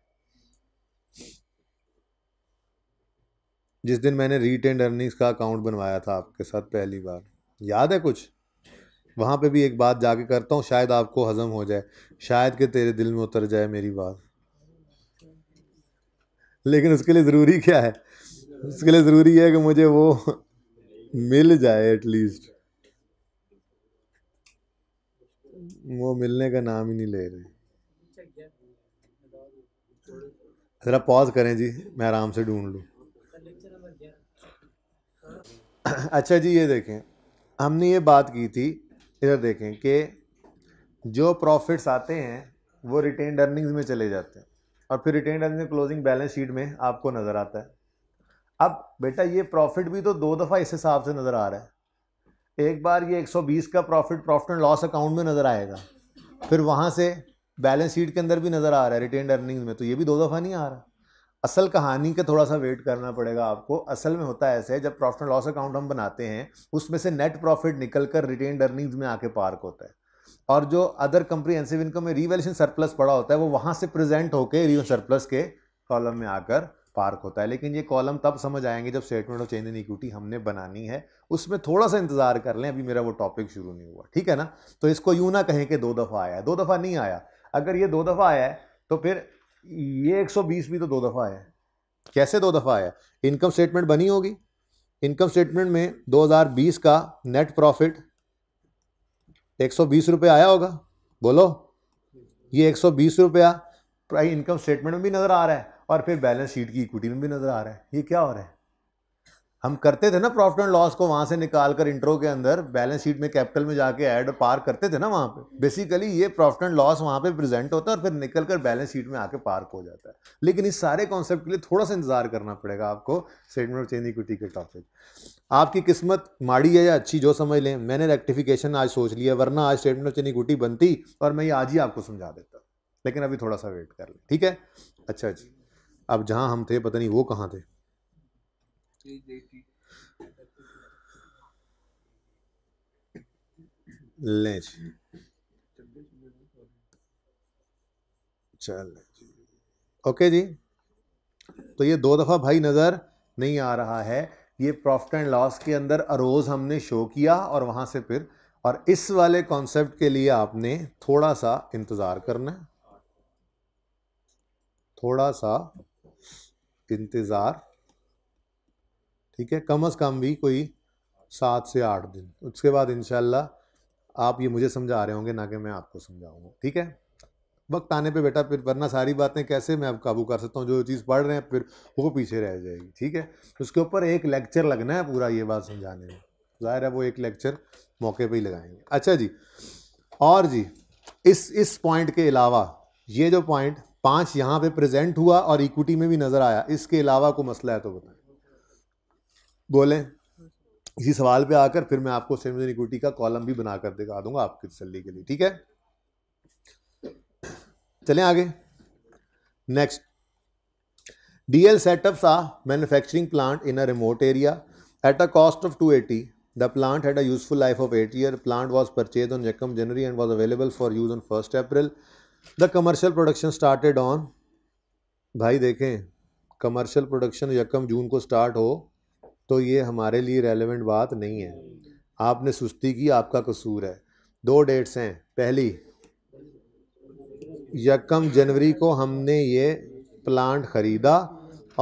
जिस दिन मैंने रिटेंड अर्निंग्स का अकाउंट बनवाया था आपके साथ पहली बार याद है कुछ वहाँ पे भी एक बात जाके करता हूँ शायद आपको हजम हो जाए शायद के तेरे दिल में उतर जाए मेरी बात लेकिन उसके लिए ज़रूरी क्या है उसके लिए ज़रूरी है कि मुझे वो मिल जाए एटलीस्ट वो मिलने का नाम ही नहीं ले रहे ज़रा पॉज करें जी मैं आराम से ढूंढ लूँ अच्छा जी ये देखें हमने ये बात की थी इधर देखें कि जो प्रॉफिट्स आते हैं वो रिटेन अर्निंग्स में चले जाते हैं और फिर retain earning closing balance sheet में आपको नज़र आता है अब बेटा ये प्रॉफिट भी तो दो दफ़ा इस हिसाब से नज़र आ रहा है एक बार ये 120 का profit profit and loss account में नज़र आएगा फिर वहाँ से बैलेंस शीट के अंदर भी नज़र आ रहा है रिटेन अर्निंग्स में तो ये भी दो दफ़ा नहीं आ रहा असल कहानी का थोड़ा सा वेट करना पड़ेगा आपको असल में होता है ऐसे जब प्रॉफिट एंड लॉस अकाउंट हम बनाते हैं उसमें से नेट प्रॉफिट निकल कर रिटेन अर्निंग्स में आके पार्क होता है और जो अदर कंप्रीहेंसिव इनकम में रिवेल्यूशन सरप्लस पड़ा होता है वो वहाँ से प्रेजेंट होकर रीवेल सरप्लस के कॉलम में आकर पार्क होता है लेकिन ये कॉलम तब समझ आएंगे जब statement of change in equity हमने बनानी है उसमें थोड़ा सा इंतजार कर लें अभी मेरा वो टॉपिक शुरू नहीं हुआ ठीक है ना तो इसको यूँ ना कहें कि दो दफ़ा आया है दो दफ़ा नहीं आया अगर ये दो दफ़ा आया है तो फिर ये 120 भी तो दो दफ़ा आया है कैसे दो दफ़ा आया इनकम स्टेटमेंट बनी होगी इनकम स्टेटमेंट में 2020 का नेट प्रॉफिट एक सौ आया होगा बोलो ये एक सौ रुपया इनकम स्टेटमेंट में भी नज़र आ रहा है और फिर बैलेंस शीट की इक्विटी में भी नज़र आ रहा है ये क्या हो रहा है हम करते थे ना प्रॉफिट एंड लॉस को वहाँ से निकाल कर इंट्रो के अंदर बैलेंस शीट में कैपिटल में जाके ऐड पार करते थे ना वहाँ पे बेसिकली ये प्रॉफिट एंड लॉस वहाँ पे प्रेजेंट होता है और फिर निकल कर बैलेंस शीट में आके पार्क हो जाता है लेकिन इस सारे कॉन्सेप्ट के लिए थोड़ा सा इंतजार करना पड़ेगा आपको स्टेटमेंट ऑफ चेंज इक्विटी के टॉपिक आपकी किस्मत माड़ी है या अच्छी जो समझ लें मैंने रेक्टिफिकेशन आज सोच लिया वरना आज स्टेटमेंट ऑफ चेंज इक्विटी बनती और मैं ये आज ही आपको समझा देता लेकिन अभी थोड़ा सा वेट कर लें ठीक है अच्छा जी अब जहाँ हम थे पता नहीं वो कहाँ थे जी चल जी ओके जी तो ये दो दफ़ा भाई नज़र नहीं आ रहा है ये प्रॉफिट एंड लॉस के अंदर अरोज़ हमने शो किया और वहां से फिर और इस वाले कॉन्सेप्ट के लिए आपने थोड़ा सा इंतज़ार करना है थोड़ा सा इंतज़ार ठीक है कम अज़ कम भी कोई सात से आठ दिन उसके बाद इंशाल्लाह आप ये मुझे समझा रहे होंगे ना कि मैं आपको समझाऊंगा ठीक है वक्त आने पे बेटा फिर वरना सारी बातें कैसे मैं अब काबू कर सकता हूँ जो चीज़ पढ़ रहे हैं फिर वो पीछे रह जाएगी ठीक है उसके ऊपर एक लेक्चर लगना है पूरा ये बात समझाने में ज़ाहिर है वो एक लेक्चर मौके पर ही लगाएंगे अच्छा जी और जी इस इस पॉइंट के अलावा ये जो पॉइंट पाँच यहाँ पे प्रेजेंट हुआ और इक्विटी में भी नज़र आया इसके अलावा कोई मसला है तो बताएं बोलें इसी सवाल पे आकर फिर मैं आपको सेमिनर इक्विटी का कॉलम भी बनाकर दिखा दूंगा आपकी तसली के लिए ठीक है चले आगे next D L sets up a manufacturing plant in a remote area at a cost of two eighty the plant had a useful life of eight year plant was purchase on जकम जनवरी and was available for use on first April the commercial production started on भाई देखें commercial production यकम जून को start हो तो ये हमारे लिए रेलेवेंट बात नहीं है आपने सुस्ती की आपका कसूर है दो डेट्स हैं पहली यकम जनवरी को हमने ये प्लांट ख़रीदा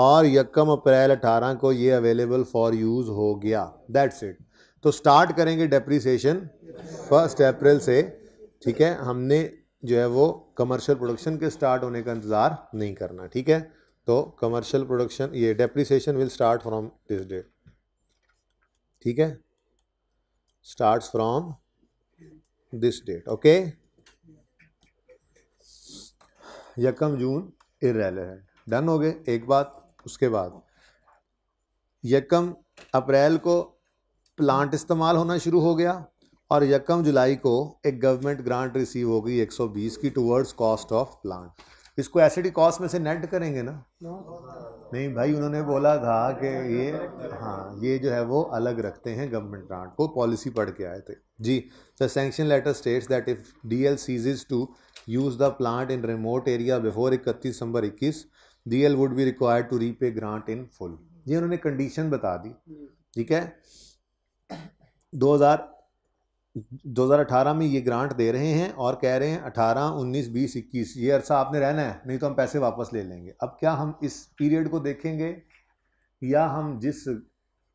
और यकम अप्रैल 18 को ये अवेलेबल फॉर यूज़ हो गया दैट्स इट तो स्टार्ट करेंगे डेप्रीसीशन फर्स्ट अप्रैल से ठीक है हमने जो है वो कमर्शियल प्रोडक्शन के स्टार्ट होने का इंतज़ार नहीं करना ठीक है तो कमर्शियल प्रोडक्शन ये depreciation will start from this date ठीक है start from this date okay यकम जून इरेलीवेंट डन हो गए एक बात उसके बाद यकम अप्रैल को प्लांट इस्तेमाल होना शुरू हो गया और यकम जुलाई को एक गवर्नमेंट ग्रांट रिसीव हो गई 120 की टुवर्ड्स कॉस्ट ऑफ प्लांट इसको एसिडिक कॉस में से नेट करेंगे ना नहीं भाई उन्होंने बोला था कि ये हाँ ये जो है वो अलग रखते हैं गवर्नमेंट ग्रांट को पॉलिसी पढ़ के आए थे जी the sanction letter states that if D L ceases to use the plant in remote area before इकतीस दिसंबर इक्कीस D L would be required to repay grant in full ये उन्होंने कंडीशन बता दी hmm. ठीक है हजार 2018 में ये ग्रांट दे रहे हैं और कह रहे हैं 18, 19, 20, 21 ये अरसा आपने रहना है नहीं तो हम पैसे वापस ले लेंगे अब क्या हम इस पीरियड को देखेंगे या हम जिस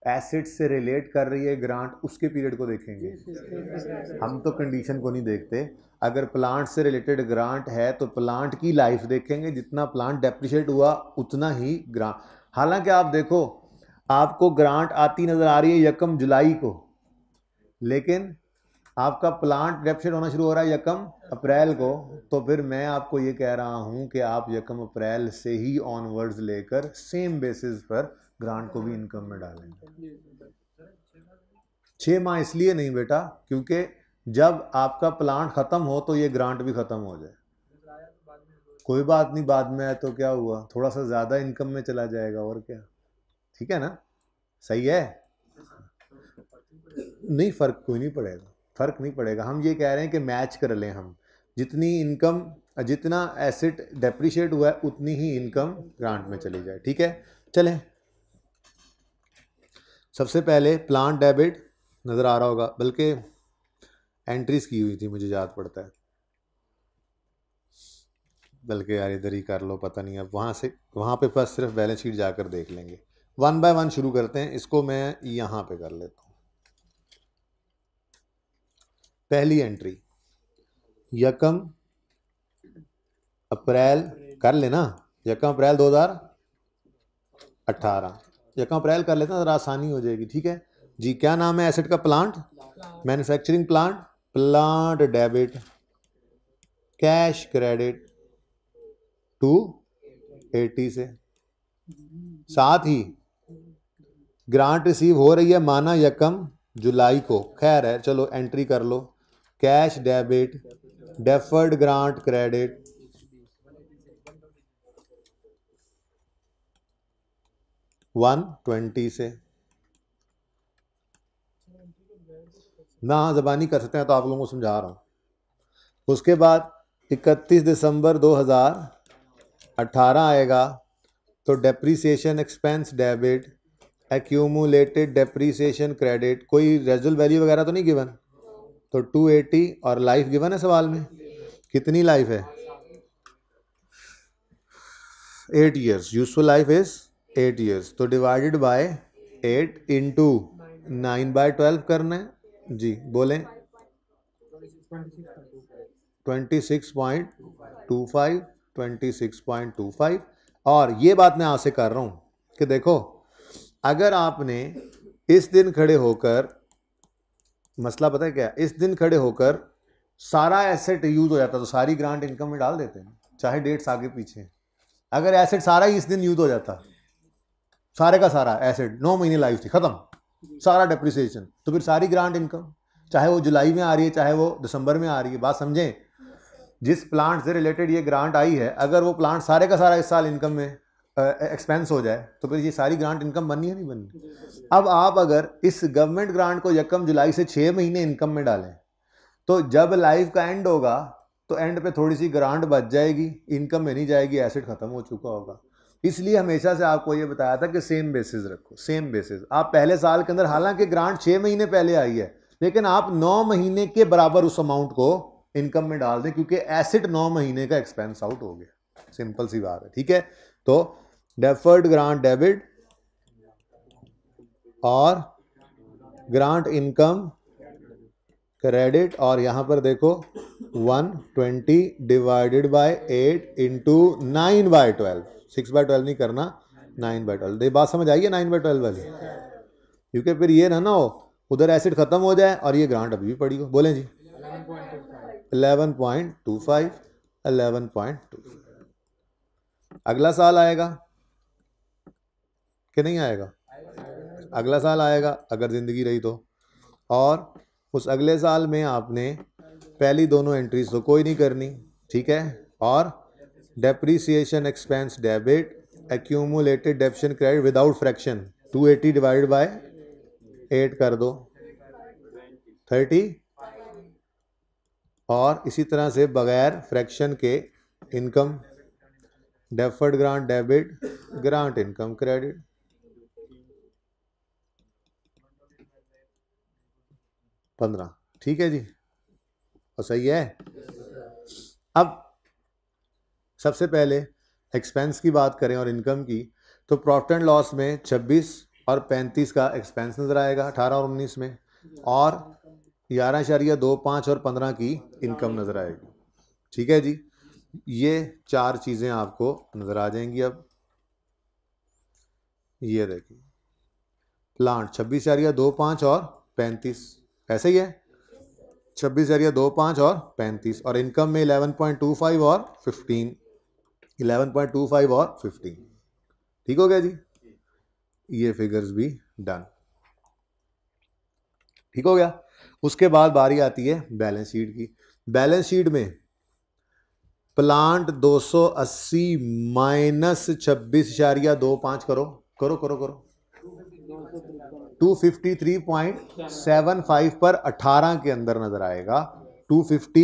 एसेट से रिलेट कर रही है ग्रांट उसके पीरियड को देखेंगे हम तो कंडीशन को नहीं देखते अगर प्लांट से रिलेटेड ग्रांट है तो प्लांट की लाइफ देखेंगे जितना प्लांट डेप्रिशिएट हुआ उतना ही ग्रांट हालांकि आप देखो आपको ग्रांट आती नज़र आ रही है यकम जुलाई को लेकिन आपका प्लांट डेप्शन होना शुरू हो रहा है यकम अप्रैल को तो फिर मैं आपको ये कह रहा हूँ कि आप यकम अप्रैल से ही ऑनवर्ड्स लेकर सेम बेसिस पर ग्रांट को भी इनकम में डालेंगे छः माह इसलिए नहीं बेटा क्योंकि जब आपका प्लांट ख़त्म हो तो ये ग्रांट भी ख़त्म हो जाए कोई बात नहीं बाद में आए तो क्या हुआ थोड़ा सा ज़्यादा इनकम में चला जाएगा और क्या ठीक है ना सही है नहीं फ़र्क कोई नहीं पड़ेगा फ़र्क नहीं पड़ेगा हम ये कह रहे हैं कि मैच कर लें हम जितनी इनकम जितना एसेट डेप्रिशिएट हुआ है उतनी ही इनकम ग्रांट में चली जाए ठीक है चलें सबसे पहले प्लांट डेबिट नज़र आ रहा होगा बल्कि एंट्रीज की हुई थी मुझे याद पड़ता है बल्कि यार इधर ही कर लो पता नहीं अब वहाँ से वहाँ पे बस सिर्फ बैलेंस शीट जाकर देख लेंगे वन बाय वन शुरू करते हैं इसको मैं यहाँ पे कर लेता हूँ पहली एंट्री यकम अप्रैल कर लेना यकम अप्रैल 2018 यकम अप्रैल कर लेते हैं ज़रा आसानी हो जाएगी ठीक है जी क्या नाम है एसेट का plant manufacturing plant plant debit cash credit two eighty से साथ ही ग्रांट रिसीव हो रही है माना यकम जुलाई को खैर है चलो एंट्री कर लो cash debit deferred grant credit one twenty से ना हाँ जबानी कर सकते हैं तो आप लोगों को समझा रहा हूँ उसके बाद 31 दिसंबर 2018 आएगा तो depreciation expense debit accumulated depreciation credit कोई रेजल वैल्यू वगैरह तो नहीं गिवन तो 280 और लाइफ गिवन है सवाल में कितनी लाइफ है eight years useful life is eight years तो divided by eight into nine by twelve करना है जी बोलें twenty six point two five twenty six point two five और ये बात मैं आपसे कर रहा हूँ कि देखो अगर आपने इस दिन खड़े होकर मसला पता है क्या इस दिन खड़े होकर सारा एसेट यूज हो जाता तो सारी ग्रांट इनकम में डाल देते हैं चाहे डेट्स आगे पीछे अगर एसेट सारा ही इस दिन यूज हो जाता सारे का सारा एसेट नौ महीने लाइफ थी खत्म सारा डेप्रिसिएशन तो फिर सारी ग्रांट इनकम चाहे वो जुलाई में आ रही है चाहे वो दिसंबर में आ रही है बात समझें जिस प्लांट से रिलेटेड ये ग्रांट आई है अगर वो प्लांट सारे का सारा इस साल इनकम में एक्सपेंस हो जाए तो फिर ये सारी ग्रांट इनकम बननी है नहीं बननी अब आप अगर इस गवर्नमेंट ग्रांट को यकम जुलाई से छः महीने इनकम में डालें तो जब लाइफ का एंड होगा तो एंड पे थोड़ी सी ग्रांट बच जाएगी इनकम में नहीं जाएगी एसेट ख़त्म हो चुका होगा इसलिए हमेशा से आपको ये बताया था कि सेम बेसिस रखो सेम बेसिस आप पहले साल के अंदर हालांकि ग्रांट छः महीने पहले आई है लेकिन आप नौ महीने के बराबर उस अमाउंट को इनकम में डाल दें क्योंकि एसेट नौ महीने का एक्सपेंस आउट हो गया सिंपल सी बात है ठीक है तो डेफर्ड ग्रांट डेबिट और ग्रांट इनकम क्रेडिट और यहां पर देखो 120 divided by 8 into nine by twelve six by twelve नहीं करना नाइन बाय ट्वेल्व बात समझ आई है नाइन बाय ट्वेल्व वाली क्योंकि फिर ये ना ना हो उधर एसिड खत्म हो जाए और ये ग्रांट अभी भी पड़ी हो बोले जी eleven point two five eleven point two अगला साल आएगा कि नहीं आएगा अगला साल आएगा अगर ज़िंदगी रही तो और उस अगले साल में आपने पहली दोनों एंट्रीज तो कोई नहीं करनी ठीक है और depreciation expense debit accumulated depreciation credit without fraction 280 divide by 8 कर दो 30 और इसी तरह से बगैर फ्रैक्शन के income deferred grant debit grant income credit पंद्रह ठीक है जी और सही है अब सबसे पहले एक्सपेंस की बात करें और इनकम की तो प्रॉफिट एंड लॉस में 26 और 35 का एक्सपेंस नज़र आएगा 18 और 19 में और ग्यारह इशारिया दो पाँच और पंद्रह की इनकम नज़र आएगी ठीक है जी ये चार चीज़ें आपको नज़र आ जाएंगी अब ये देखिए प्लांट छब्बीस इशारिया दो पाँच और पैंतीस ऐसे ही है छब्बीस जरिए दो पाँच और पैंतीस और इनकम में इलेवन पॉइंट टू फाइव और fifteen eleven point two five और फिफ्टीन ठीक हो गया जी ये फिगर्स भी डन ठीक हो गया उसके बाद बारी आती है बैलेंस शीट की बैलेंस शीट में प्लांट 280 माइनस छब्बीस इशारिया दो पाँच करो करो करो करो 253.75 पर 18 के अंदर नजर आएगा 250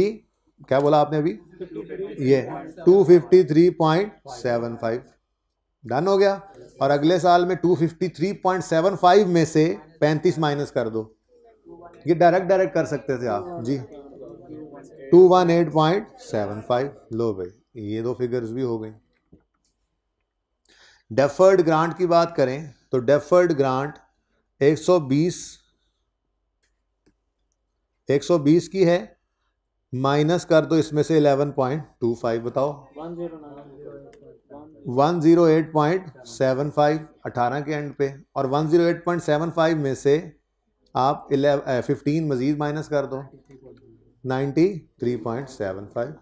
क्या बोला आपने अभी ये 253.75 डन हो गया और अगले साल में 253.75 में से 35 माइनस कर दो ये डायरेक्ट डायरेक्ट कर सकते थे आप जी 218.75 लो भाई ये दो फिगर्स भी हो गई डेफर्ड ग्रांट की बात करें तो डेफर्ड ग्रांट 120 बीस की है माइनस कर दो इसमें से 11.25 बताओ 108.75 18 के एंड पे और 108.75 में से आप 11 15 मज़ीद माइनस कर दो 93.75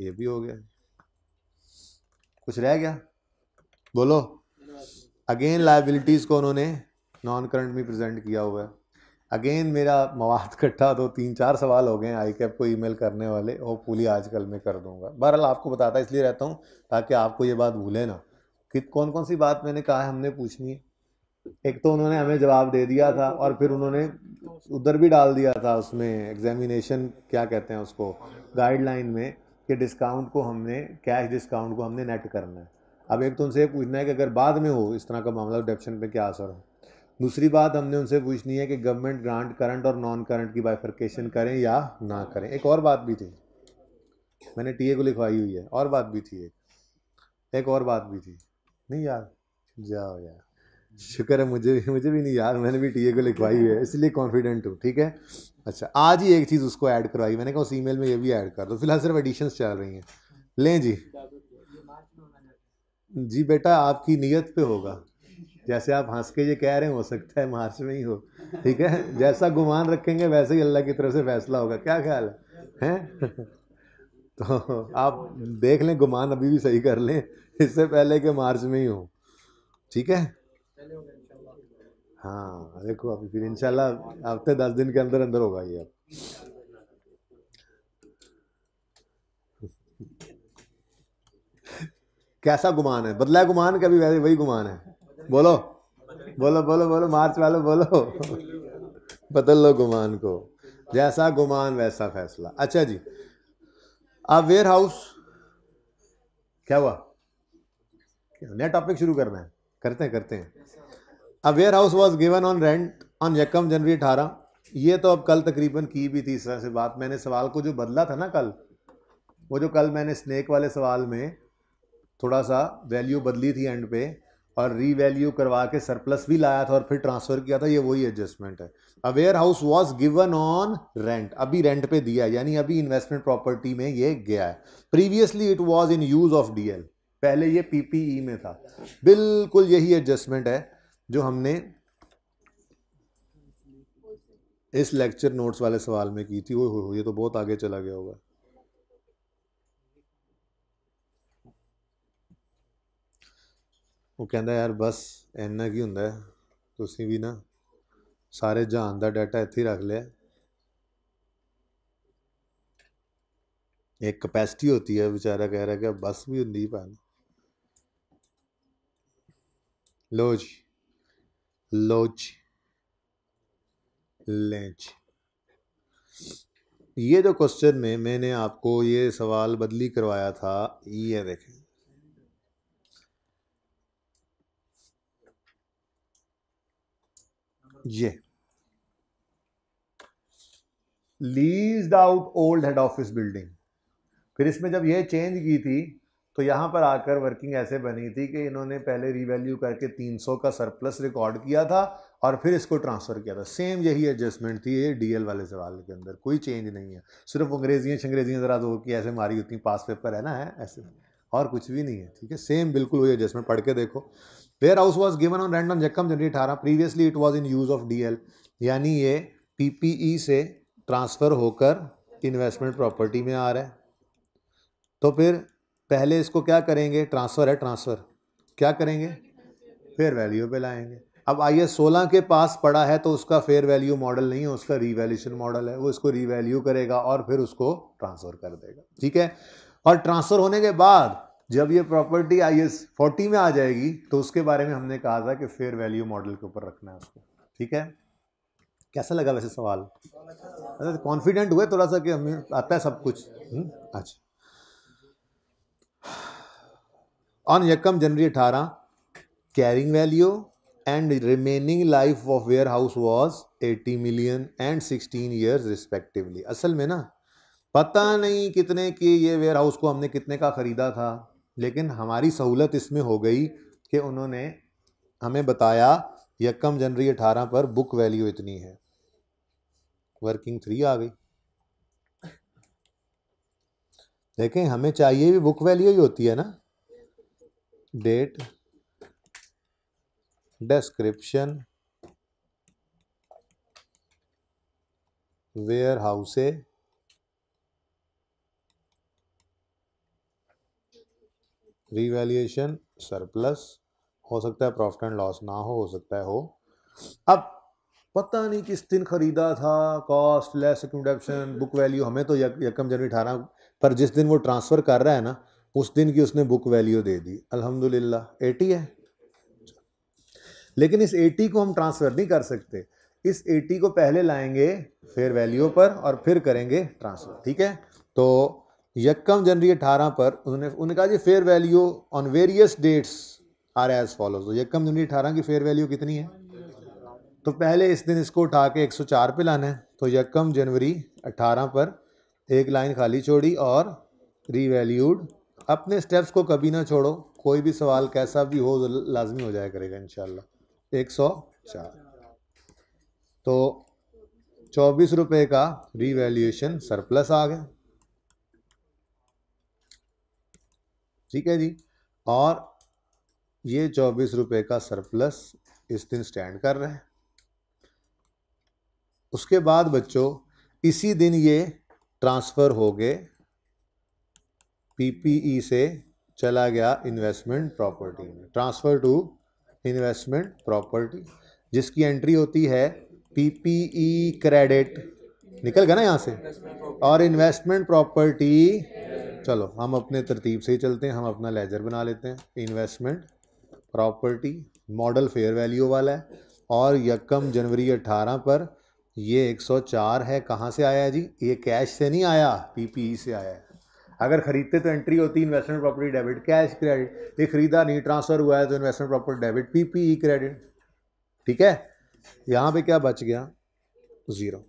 ये भी हो गया कुछ रह गया बोलो अगेन लाइबिलिटीज़ को उन्होंने नॉन करंट भी प्रेजेंट किया हुआ है अगेन मेरा मवाद इकट्ठा तो तीन चार सवाल हो गए हैं आई कैप को मेल करने वाले होपफुली आज कल मैं कर दूंगा बहरहाल आपको बताता इसलिए रहता हूँ ताकि आपको ये बात भूले ना कि कौन कौन सी बात मैंने कहा है हमने पूछनी है एक तो उन्होंने हमें जवाब दे दिया था और फिर उन्होंने उधर भी डाल दिया था उसमें एग्जामिनेशन क्या कहते हैं उसको गाइडलाइन में कि डिस्काउंट को हमने कैश डिस्काउंट को हमने नेट करना है अब एक तो उनसे पूछना है कि अगर बाद में हो इस तरह का मामला डेप्शन पे क्या असर हो दूसरी बात हमने उनसे पूछनी है कि गवर्नमेंट ग्रांट करंट और नॉन करंट की बाइफर्केशन करें या ना करें एक और बात भी थी मैंने टीए को लिखवाई हुई है और बात भी थी एक एक और बात भी थी नहीं यार जाओ यार शुक्र है मुझे भी मुझे भी नहीं यार मैंने भी टीए को लिखवाई हुई है इसलिए कॉन्फिडेंट हूँ ठीक है अच्छा आज ही एक चीज़ उसको ऐड करवाई मैंने कहा उस ईमेल में ये भी ऐड कर दो फिलहाल सिर्फ एडिशन चल रही हैं लें जी जी बेटा आपकी नीयत पे होगा जैसे आप हंस के ये कह रहे हैं हो सकता है मार्च में ही हो ठीक है जैसा गुमान रखेंगे वैसे ही अल्लाह की तरफ से फैसला होगा क्या ख्याल है हैं तो आप देख लें गुमान अभी भी सही कर लें इससे पहले कि मार्च में ही हो ठीक है हाँ देखो अभी फिर इंशाल्लाह हफ्ते दस दिन के अंदर अंदर होगा ये अब कैसा गुमान है बदला गुमान कभी वैसे वही गुमान है बोलो बोलो बोलो बोलो मार्च वाले बोलो बदल लो गुमान को जैसा गुमान वैसा फैसला अच्छा जी अब वेयर हाउस क्या हुआ नया टॉपिक शुरू करना है करते हैं करते हैं अब warehouse was given on rent on यकम जनवरी अठारह ये तो अब कल तकरीबन की भी थी इस तरह से बात मैंने सवाल को जो बदला था ना कल वो जो कल मैंने स्नेक वाले सवाल में थोड़ा सा वैल्यू बदली थी एंड पे और रीवैल्यू करवा के सरप्लस भी लाया था और फिर ट्रांसफर किया था ये वही एडजस्टमेंट है warehouse was given on rent अभी रेंट पे दिया है यानी अभी इन्वेस्टमेंट प्रॉपर्टी में ये गया है previously it was in use of DL पहले ये पीपीई e में था बिल्कुल यही एडजस्टमेंट है जो हमने इस लेक्चर नोट्स वाले सवाल में की थी वो हो ये तो बहुत आगे चला गया होगा वो कहें यार बस इन्ना की होंगे तुम भी ना सारे जान का डाटा इत रख लिया एक कपैसिटी होती है बेचारा कह रहा है कि बस भी होंगी भाग लो जी लो जी लें जी ये जो क्वेश्चन में मैंने आपको ये सवाल बदली करवाया था ये देखें ये lease out old head office building फिर इसमें जब ये चेंज की थी तो यहां पर आकर वर्किंग ऐसे बनी थी कि इन्होंने पहले रिवैल्यू करके 300 का सरप्लस रिकॉर्ड किया था और फिर इसको ट्रांसफ़र किया था सेम यही एडजस्टमेंट थी ये डीएल वाले सवाल के अंदर कोई चेंज नहीं है सिर्फ अंग्रेजियाँ शंग्रेजियाँ ज़रा दो कि ऐसे मारी होती पास पेपर है ना है ऐसे और कुछ भी नहीं है ठीक है सेम बिल्कुल वही एडजस्टमेंट पढ़ के देखो warehouse was given on rent जक्कम जनवरी अठारह previously it was in use of D L यानी ये ई e से ट्रांसफ़र होकर इन्वेस्टमेंट प्रॉपर्टी में आ रहा है तो फिर पहले इसको क्या करेंगे ट्रांसफ़र है ट्रांसफ़र क्या करेंगे फेयर वैल्यू पे लाएंगे अब आई एस सोलह के पास पड़ा है तो उसका फेयर वैल्यू मॉडल नहीं है उसका रीवैल्यूशन मॉडल है वो इसको रीवैल्यू करेगा और फिर उसको ट्रांसफ़र कर देगा ठीक है और ट्रांसफ़र होने के बाद जब ये प्रॉपर्टी आई एस फोर्टी में आ जाएगी तो उसके बारे में हमने कहा था कि फेयर वैल्यू मॉडल के ऊपर रखना है उसको ठीक है कैसा लगा वैसे सवाल अच्छा मतलब कॉन्फिडेंट हुए थोड़ा सा कि हमें आता है सब कुछ हम्म, अच्छा ऑन यकम जनवरी अठारह carrying value and remaining life of warehouse was eighty million and sixteen years respectively असल में ना पता नहीं कितने की ये वेयर हाउस को हमने कितने का ख़रीदा था लेकिन हमारी सहूलत इसमें हो गई कि उन्होंने हमें बताया यकम जनवरी अठारह पर बुक वैल्यू इतनी है वर्किंग थ्री आ गई देखें हमें चाहिए भी बुक वैल्यू ही होती है ना date description warehouse revaluation surplus हो सकता है प्रॉफिट एंड लॉस ना हो हो सकता है हो अब पता नहीं किस दिन खरीदा था cost less action book value हमें तो यकम जनवरी अठारह पर जिस दिन वो ट्रांसफ़र कर रहा है ना उस दिन की उसने बुक वैल्यू दे दी अल्हम्दुलिल्लाह एटी है लेकिन इस एटी को हम ट्रांसफ़र नहीं कर सकते इस एटी को पहले लाएंगे फिर वैल्यू पर और फिर करेंगे ट्रांसफ़र ठीक है तो यकम जनवरी अठारह पर उन्होंने उन्होंने कहा जी fair value on various dates are as follows तो यकम जनवरी अठारह की फेयर वैल्यू कितनी है तो पहले इस दिन इसको उठा के 104 पे लाना है तो यकम जनवरी 18 पर एक लाइन खाली छोड़ी और रीवैल्यूड अपने स्टेप्स को कभी ना छोड़ो कोई भी सवाल कैसा भी हो लाजमी हो जाया करेगा इन एक सौ चार तो चौबीस रुपये का रीवैल्यूएशन सरप्लस आ गया ठीक है जी और ये चौबीस रुपये का सरप्लस इस दिन स्टैंड कर रहे हैं उसके बाद बच्चों इसी दिन ये ट्रांसफ़र हो गए पीपीई e से चला गया इन्वेस्टमेंट प्रॉपर्टी में ट्रांसफ़र टू इन्वेस्टमेंट प्रॉपर्टी जिसकी एंट्री होती है पीपीई क्रेडिट निकल गया ना यहाँ से और इन्वेस्टमेंट प्रॉपर्टी चलो हम अपने तरतीब से ही चलते हैं हम अपना लेजर बना लेते हैं investment property model fair value वाला है और यकम जनवरी 18 पर ये 104 है कहाँ से आया जी ये कैश से नहीं आया पीपीई e से आया है अगर खरीदते तो एंट्री होती investment property debit cash credit ये खरीदा नहीं ट्रांसफ़र हुआ है तो investment property debit PPE credit ठीक है यहाँ पे क्या बच गया ज़ीरो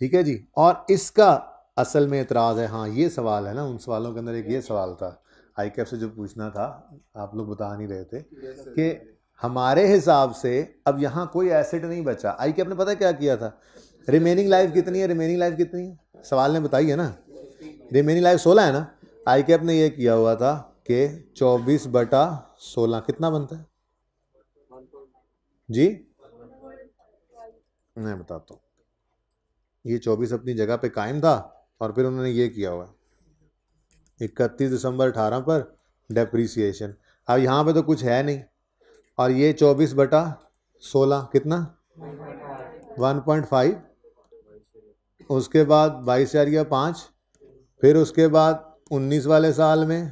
ठीक है जी और इसका असल में एतराज़ है हाँ ये सवाल है ना उन सवालों के अंदर एक ये सवाल था आई कैफ से जो पूछना था आप लोग बता नहीं रहे थे कि हमारे हिसाब से अब यहाँ कोई एसेट नहीं बचा आई कैफ ने पता क्या किया था रिमेनिंग लाइफ कितनी है रिमेनिंग लाइफ कितनी है सवाल ने बताई है ना रिमेनिंग लाइफ सोलह है ना आई कैप ने यह किया हुआ था कि चौबीस बटा सोलह कितना बनता है जी मैं बताता हूँ ये चौबीस अपनी जगह पे कायम था और फिर उन्होंने ये किया हुआ इकतीस दिसंबर अठारह पर डेप्रीसिएशन अब यहाँ पे तो कुछ है नहीं और ये चौबीस बटा सोलह कितना वन पॉइंट फाइव उसके बाद बाईस हजार या पाँच फिर उसके बाद उन्नीस वाले साल में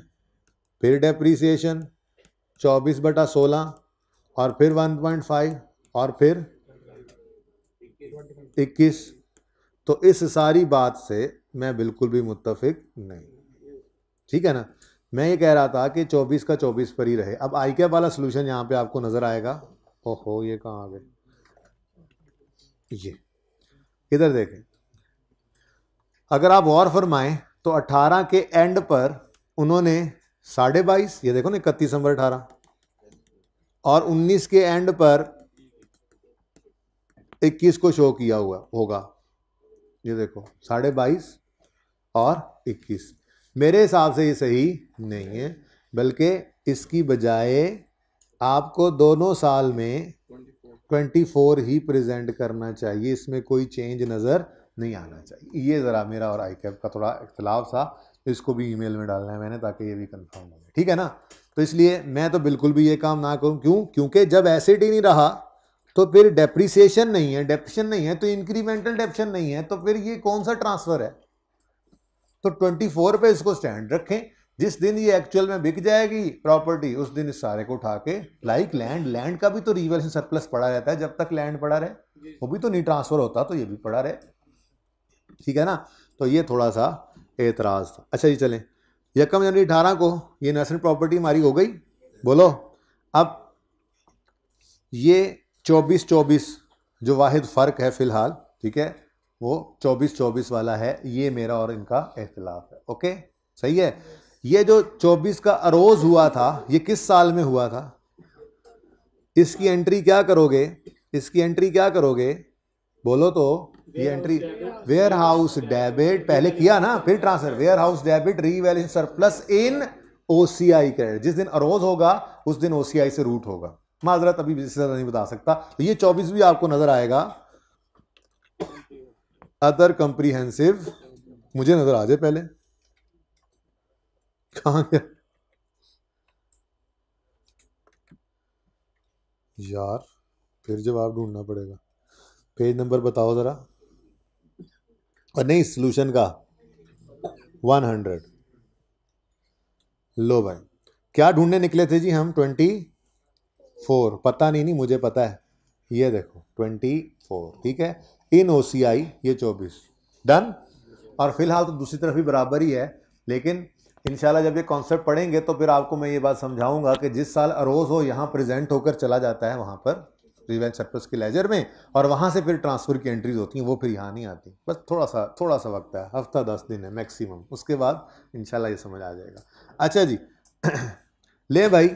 फिर डेप्रीसिएशन चौबीस बटा सोलह और फिर वन पॉइंट फाइव और फिर इक्कीस तो इस सारी बात से मैं बिल्कुल भी मुतफिक नहीं ठीक है ना मैं ये कह रहा था कि 24 का 24 पर ही रहे अब आई कैप वाला सोल्यूशन यहाँ पे आपको नज़र आएगा ओहो ये कहाँ आ गए ये इधर देखें अगर आप और फरमाएं तो 18 के एंड पर उन्होंने साढ़े बाईस ये देखो ना इकतीस नंबर अठारह और 19 के एंड पर 21 को शो किया हुआ होगा ये देखो साढ़े बाईस और इक्कीस मेरे हिसाब से ये सही नहीं है बल्कि इसकी बजाय आपको दोनों साल में ट्वेंटी फोर ही प्रेजेंट करना चाहिए इसमें कोई चेंज नज़र नहीं आना चाहिए ये ज़रा मेरा और आई कैप का थोड़ा इख्तलाफ था इसको भी ईमेल में डालना है मैंने ताकि ये भी कंफर्म हो जाए ठीक है ना तो इसलिए मैं तो बिल्कुल भी ये काम ना करूं क्यों क्योंकि जब एसिड ही नहीं रहा तो फिर डेप्रिसिएशन नहीं है डेप्शन नहीं है तो इंक्रीमेंटल डेप्शन नहीं है तो फिर ये कौन सा ट्रांसफर है तो ट्वेंटी फोर पे इसको स्टैंड रखें जिस दिन ये एक्चुअल में बिक जाएगी प्रॉपर्टी उस दिन इस सारे को उठा के लाइक लैंड लैंड का भी तो रिवेल्यूशन सरप्लस पड़ा रहता है जब तक लैंड पड़ा रहे वो भी तो नहीं ट्रांसफर होता तो ये भी पड़ा रहे ठीक है ना तो ये थोड़ा सा एतराज था अच्छा जी चलें यकम जनवरी अठारह को ये नेशनल प्रॉपर्टी हमारी हो गई बोलो अब ये चौबीस चौबीस जो वाद फ़र्क है फ़िलहाल ठीक है वो चौबीस चौबीस वाला है ये मेरा और इनका अख्तिलाफ है ओके सही है ये जो चौबीस का अरोज़ हुआ था ये किस साल में हुआ था इसकी एंट्री क्या करोगे इसकी एंट्री क्या करोगे बोलो तो ये एंट्री वेयर हाउस डेबिट पहले किया ना फिर transfer warehouse debit revaluation surplus in OCI credit जिस दिन अरोज होगा उस दिन ओसीआई से रूट होगा माजरत अभी इस नहीं बता सकता तो ये चौबीस भी आपको नज़र आएगा अदर कंप्रीहेंसिव मुझे नज़र आ जाए पहले कहा गया यार फिर जवाब ढूंढना पड़ेगा पेज नंबर बताओ ज़रा और नहीं सोल्यूशन का वन हंड्रेड लो भाई क्या ढूंढने निकले थे जी हम ट्वेंटी फोर पता नहीं नहीं मुझे पता है ये देखो ट्वेंटी फोर ठीक है इन ओ सी आई ये चौबीस डन और फिलहाल तो दूसरी तरफ भी बराबर ही है लेकिन इनशाला जब ये कॉन्सेप्ट पढ़ेंगे तो फिर आपको मैं ये बात समझाऊंगा कि जिस साल अरोज हो यहाँ प्रेजेंट होकर चला जाता है वहाँ पर रिवेंस सर्पस के लेजर में और वहाँ से फिर ट्रांसफ़र की एंट्रीज होती हैं वो फिर यहाँ नहीं आती बस थोड़ा सा थोड़ा सा वक्त है हफ्ता दस दिन है मैक्सिमम उसके बाद शाला ये समझ आ जाएगा अच्छा जी ले भाई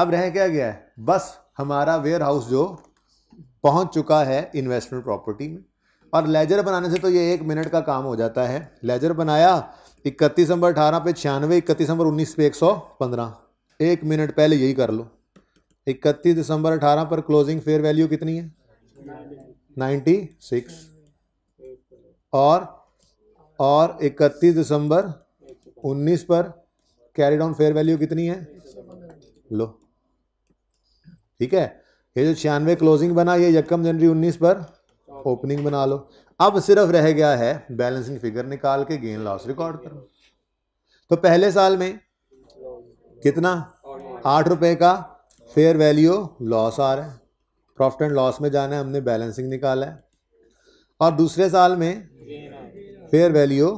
अब रह क्या गया है बस हमारा वेयर हाउस जो पहुंच चुका है इन्वेस्टमेंट प्रॉपर्टी में और लेजर बनाने से तो ये एक मिनट का काम हो जाता है लेजर बनाया इकतीस नंबर अठारह पे छियानवे इकतीस नंबर उन्नीस पे एक सौ पंद्रह एक मिनट पहले यही कर लो इकतीस दिसंबर अठारह पर क्लोजिंग फेयर वैल्यू कितनी है नाइन्टी सिक्स और और इकतीस दिसंबर उन्नीस पर कैरी डाउन फेयर वैल्यू कितनी है लो ठीक है ये जो छियानवे क्लोजिंग बना ये यकम जनवरी उन्नीस पर ओपनिंग बना लो अब सिर्फ रह गया है बैलेंसिंग फिगर निकाल के गेन लॉस रिकॉर्ड करो तो पहले साल में कितना आठ रुपए का फेयर वैल्यू लॉस आ रहा है प्रॉफिट एंड लॉस में जाना है हमने बैलेंसिंग निकाला है और दूसरे साल में फेयर वैल्यू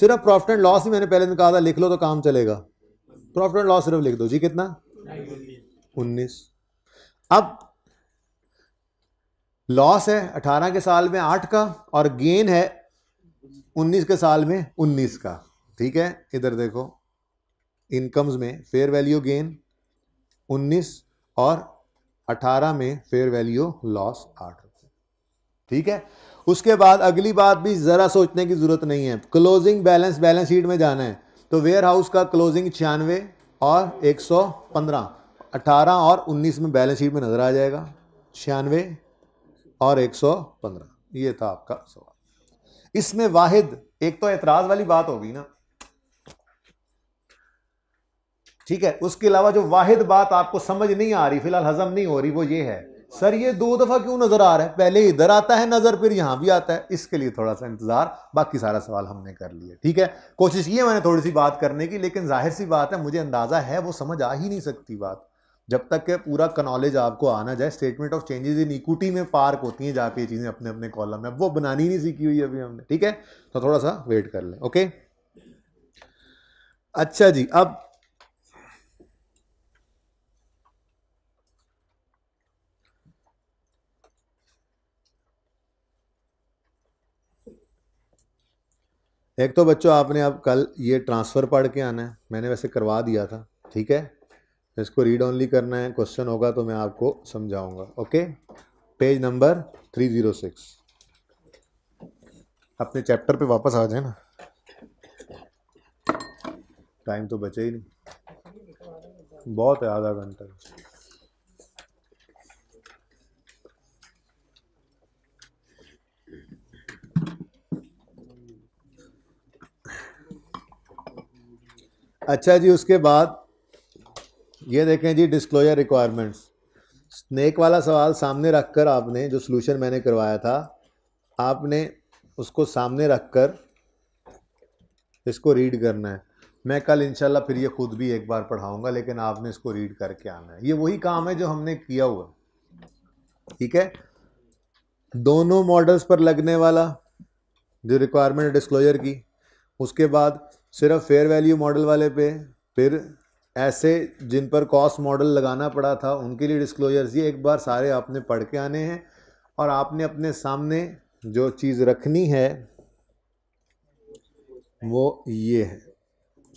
सिर्फ प्रॉफिट एंड लॉस ही मैंने पहले निकाला था लिख लो तो काम चलेगा प्रॉफिट एंड लॉस सिर्फ लिख दो जी कितना उन्नीस अब लॉस है अठारह के साल में आठ का और गेन है उन्नीस के साल में उन्नीस का ठीक है इधर देखो इनकम्स में फेयर वैल्यू गेन उन्नीस और अठारह में फेयर वैल्यू लॉस आठ ठीक है उसके बाद अगली बात भी ज़रा सोचने की ज़रूरत नहीं है क्लोजिंग बैलेंस बैलेंस शीट में जाना है तो वेयर हाउस का क्लोजिंग छियानवे और 115 18 और 19 में बैलेंस शीट में नज़र आ जाएगा छियानवे और 115 ये था आपका सवाल इसमें वाहिद एक तो एतराज वाली बात होगी ना ठीक है उसके अलावा जो वाहिद बात आपको समझ नहीं आ रही फिलहाल हजम नहीं हो रही वो ये है सर ये दो दफा क्यों नजर आ रहा है पहले इधर आता है नजर फिर यहां भी आता है इसके लिए थोड़ा सा इंतजार बाकी सारा सवाल हमने कर लिया ठीक है कोशिश की है मैंने थोड़ी सी बात करने की लेकिन जाहिर सी बात है मुझे अंदाजा है वो समझ आ ही नहीं सकती बात जब तक के पूरा कनॉलेज आपको आना जाए statement of changes in equity में पार्क होती हैं जाके चीज़ें अपने अपने कॉलम में अब वो बनानी नहीं सीखी हुई अभी हमने ठीक है तो थोड़ा सा वेट कर लें ओके अच्छा जी अब एक तो बच्चों आपने अब कल ये ट्रांसफ़र पढ़ के आना है मैंने वैसे करवा दिया था ठीक है इसको रीड ऑनली करना है क्वेश्चन होगा तो मैं आपको समझाऊंगा okay page number three zero six अपने चैप्टर पे वापस आ जाए ना टाइम तो बचे ही नहीं बहुत है आधा घंटा अच्छा जी उसके बाद ये देखें जी डिस्क्लोजर रिक्वायरमेंट्स स्नैक वाला सवाल सामने रखकर आपने जो सोल्यूशन मैंने करवाया था आपने उसको सामने रखकर इसको रीड करना है मैं कल इंशाल्लाह फिर ये ख़ुद भी एक बार पढ़ाऊंगा लेकिन आपने इसको रीड करके आना है ये वही काम है जो हमने किया हुआ ठीक है दोनों मॉडल्स पर लगने वाला जो रिक्वायरमेंट डिस्क्लोजर की उसके बाद सिर्फ फेयर वैल्यू मॉडल वाले पे फिर ऐसे जिन पर कॉस्ट मॉडल लगाना पड़ा था उनके लिए डिस्क्लोजर्स ये एक बार सारे आपने पढ़ के आने हैं और आपने अपने सामने जो चीज़ रखनी है वो ये है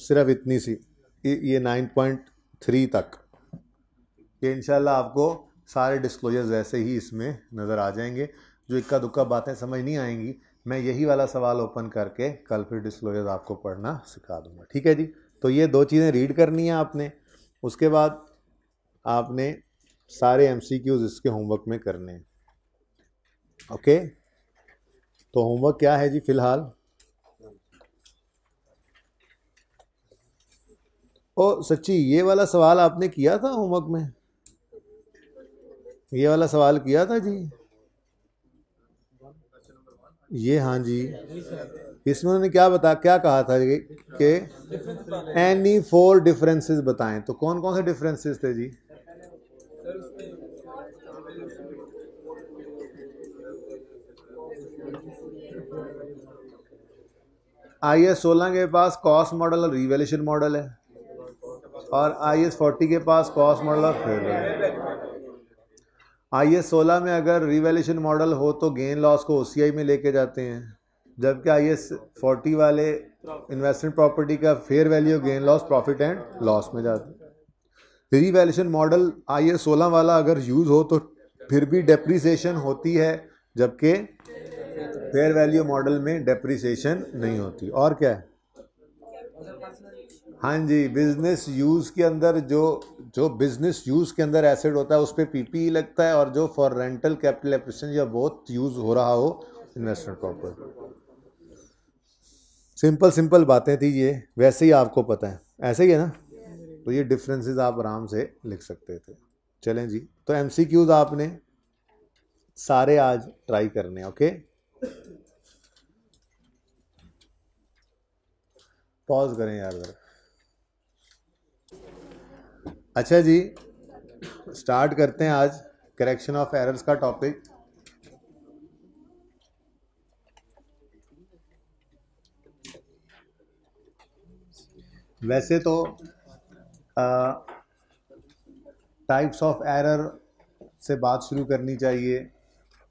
सिर्फ इतनी सी ये नाइन पॉइंट थ्री तक ये इन आपको सारे डिस्क्लोजर्स ऐसे ही इसमें नज़र आ जाएंगे जो इक्का दुक्का बातें समझ नहीं आएंगी मैं यही वाला सवाल ओपन करके कल फिर डिस्क्लोजर आपको पढ़ना सिखा दूंगा ठीक है जी तो ये दो चीज़ें रीड करनी है आपने उसके बाद आपने सारे एम इसके होमवर्क में करने हैं ओके तो होमवर्क क्या है जी फिलहाल ओ सच्ची ये वाला सवाल आपने किया था होमवर्क में ये वाला सवाल किया था जी ये हाँ जी इसमें उन्होंने क्या बता क्या कहा था कि एनी फोर डिफरेंसेस बताएं तो कौन कौन से डिफरेंसेस थे जी आई एस सोलह के पास कॉस्ट मॉडल और रिवेल्यूशन मॉडल है और आई एस फोर्टी के पास कॉस्ट मॉडल और फेवरेट आई हाँ, एस सोलह में अगर रिवेल्यूशन मॉडल हो तो गेन लॉस को ओ में लेके जाते हैं जबकि आई एस फोर्टी वाले इन्वेस्टमेंट प्रॉपर्टी का fair value gain loss profit and loss में जाते हैं रिवेल्यूशन मॉडल आई एस सोलह वाला अगर यूज़ हो तो फिर भी डेप्रीसीशन होती है जबकि फेयर वैल्यू मॉडल में डेप्रीसीशन नहीं होती और क्या है हाँ जी बिजनेस यूज़ के अंदर जो जो बिजनेस यूज़ के अंदर एसेट होता है उस पर पी पी लगता है और जो फॉर रेंटल कैपिटल एप्रिशन या बहुत यूज़ हो रहा हो इन्वेस्टमेंट प्रॉपर सिंपल सिंपल बातें थी ये वैसे ही आपको पता है ऐसे ही है ना तो ये डिफरेंसेस आप आराम से लिख सकते थे चलें जी तो क्यूज आपने सारे आज ट्राई करने ओके पॉज करें यार जरा अच्छा जी स्टार्ट करते हैं आज करेक्शन ऑफ एरर्स का टॉपिक वैसे तो टाइप्स ऑफ एरर से बात शुरू करनी चाहिए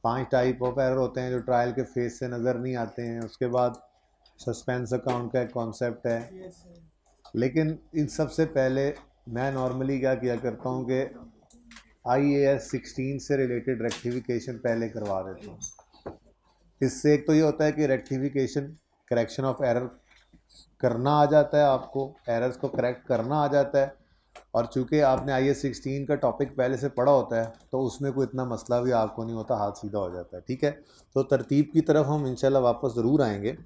पांच टाइप ऑफ एरर होते हैं जो ट्रायल के फेस से नज़र नहीं आते हैं उसके बाद सस्पेंस अकाउंट का एक कॉन्सेप्ट है लेकिन इन सबसे पहले मैं नॉर्मली क्या किया करता हूँ कि आई ए एस सिक्सटीन से रिलेटेड रेक्टिफिकेशन पहले करवा देता हूँ इससे एक तो ये होता है कि रेक्टिफिकेशन करेक्शन ऑफ एरर करना आ जाता है आपको एरर्स को करेक्ट करना आ जाता है और चूंकि आपने आई एस सिक्सटीन का टॉपिक पहले से पढ़ा होता है तो उसमें कोई इतना मसला भी आपको नहीं होता हाथ सीधा हो जाता है ठीक है तो तरतीब की तरफ हम इंशाल्लाह वापस ज़रूर आएंगे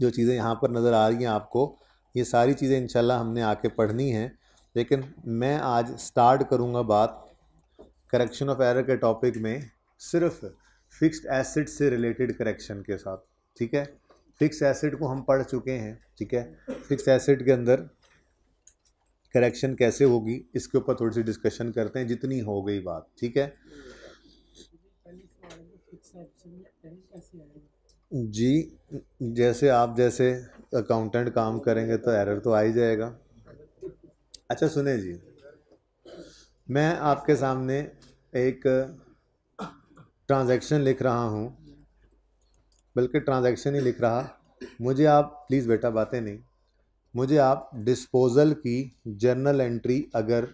जो चीज़ें यहाँ पर नज़र आ रही हैं आपको ये सारी चीज़ें इंशाल्लाह हमने आके पढ़नी हैं लेकिन मैं आज स्टार्ट करूँगा बात करेक्शन ऑफ एरर के टॉपिक में सिर्फ फिक्स्ड एसिड से रिलेटेड करेक्शन के साथ ठीक है फिक्स एसिड को हम पढ़ चुके हैं ठीक है फिक्स एसिड के अंदर करेक्शन कैसे होगी इसके ऊपर थोड़ी सी डिस्कशन करते हैं जितनी हो गई बात ठीक है जी जैसे आप जैसे अकाउंटेंट काम करेंगे तो एरर तो आ ही जाएगा अच्छा सुने जी मैं आपके सामने एक ट्रांजैक्शन लिख रहा हूँ बल्कि ट्रांजैक्शन ही लिख रहा मुझे आप प्लीज़ बेटा बातें नहीं मुझे आप डिस्पोज़ल की जर्नल एंट्री अगर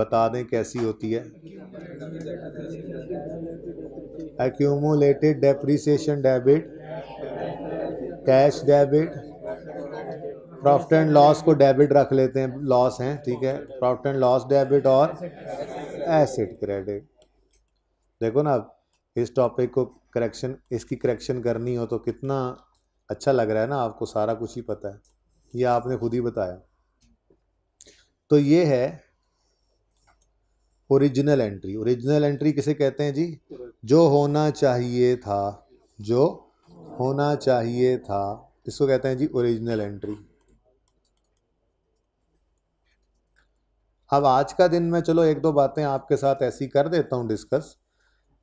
बता दें कैसी होती है accumulated depreciation debit cash debit profit and loss को डेबिट रख लेते हैं लॉस हैं ठीक है प्रॉफिट एंड लॉस डेबिट और एसेट क्रेडिट देखो ना इस टॉपिक को करेक्शन इसकी करेक्शन करनी हो तो कितना अच्छा लग रहा है ना आपको सारा कुछ ही पता है ये आपने खुद ही बताया तो ये है ओरिजिनल एंट्री ओरिजिनल एंट्री किसे कहते हैं जी जो होना चाहिए था जो होना चाहिए था इसको कहते हैं जी ओरिजिनल एंट्री अब आज का दिन मैं चलो एक दो बातें आपके साथ ऐसी कर देता हूँ डिस्कस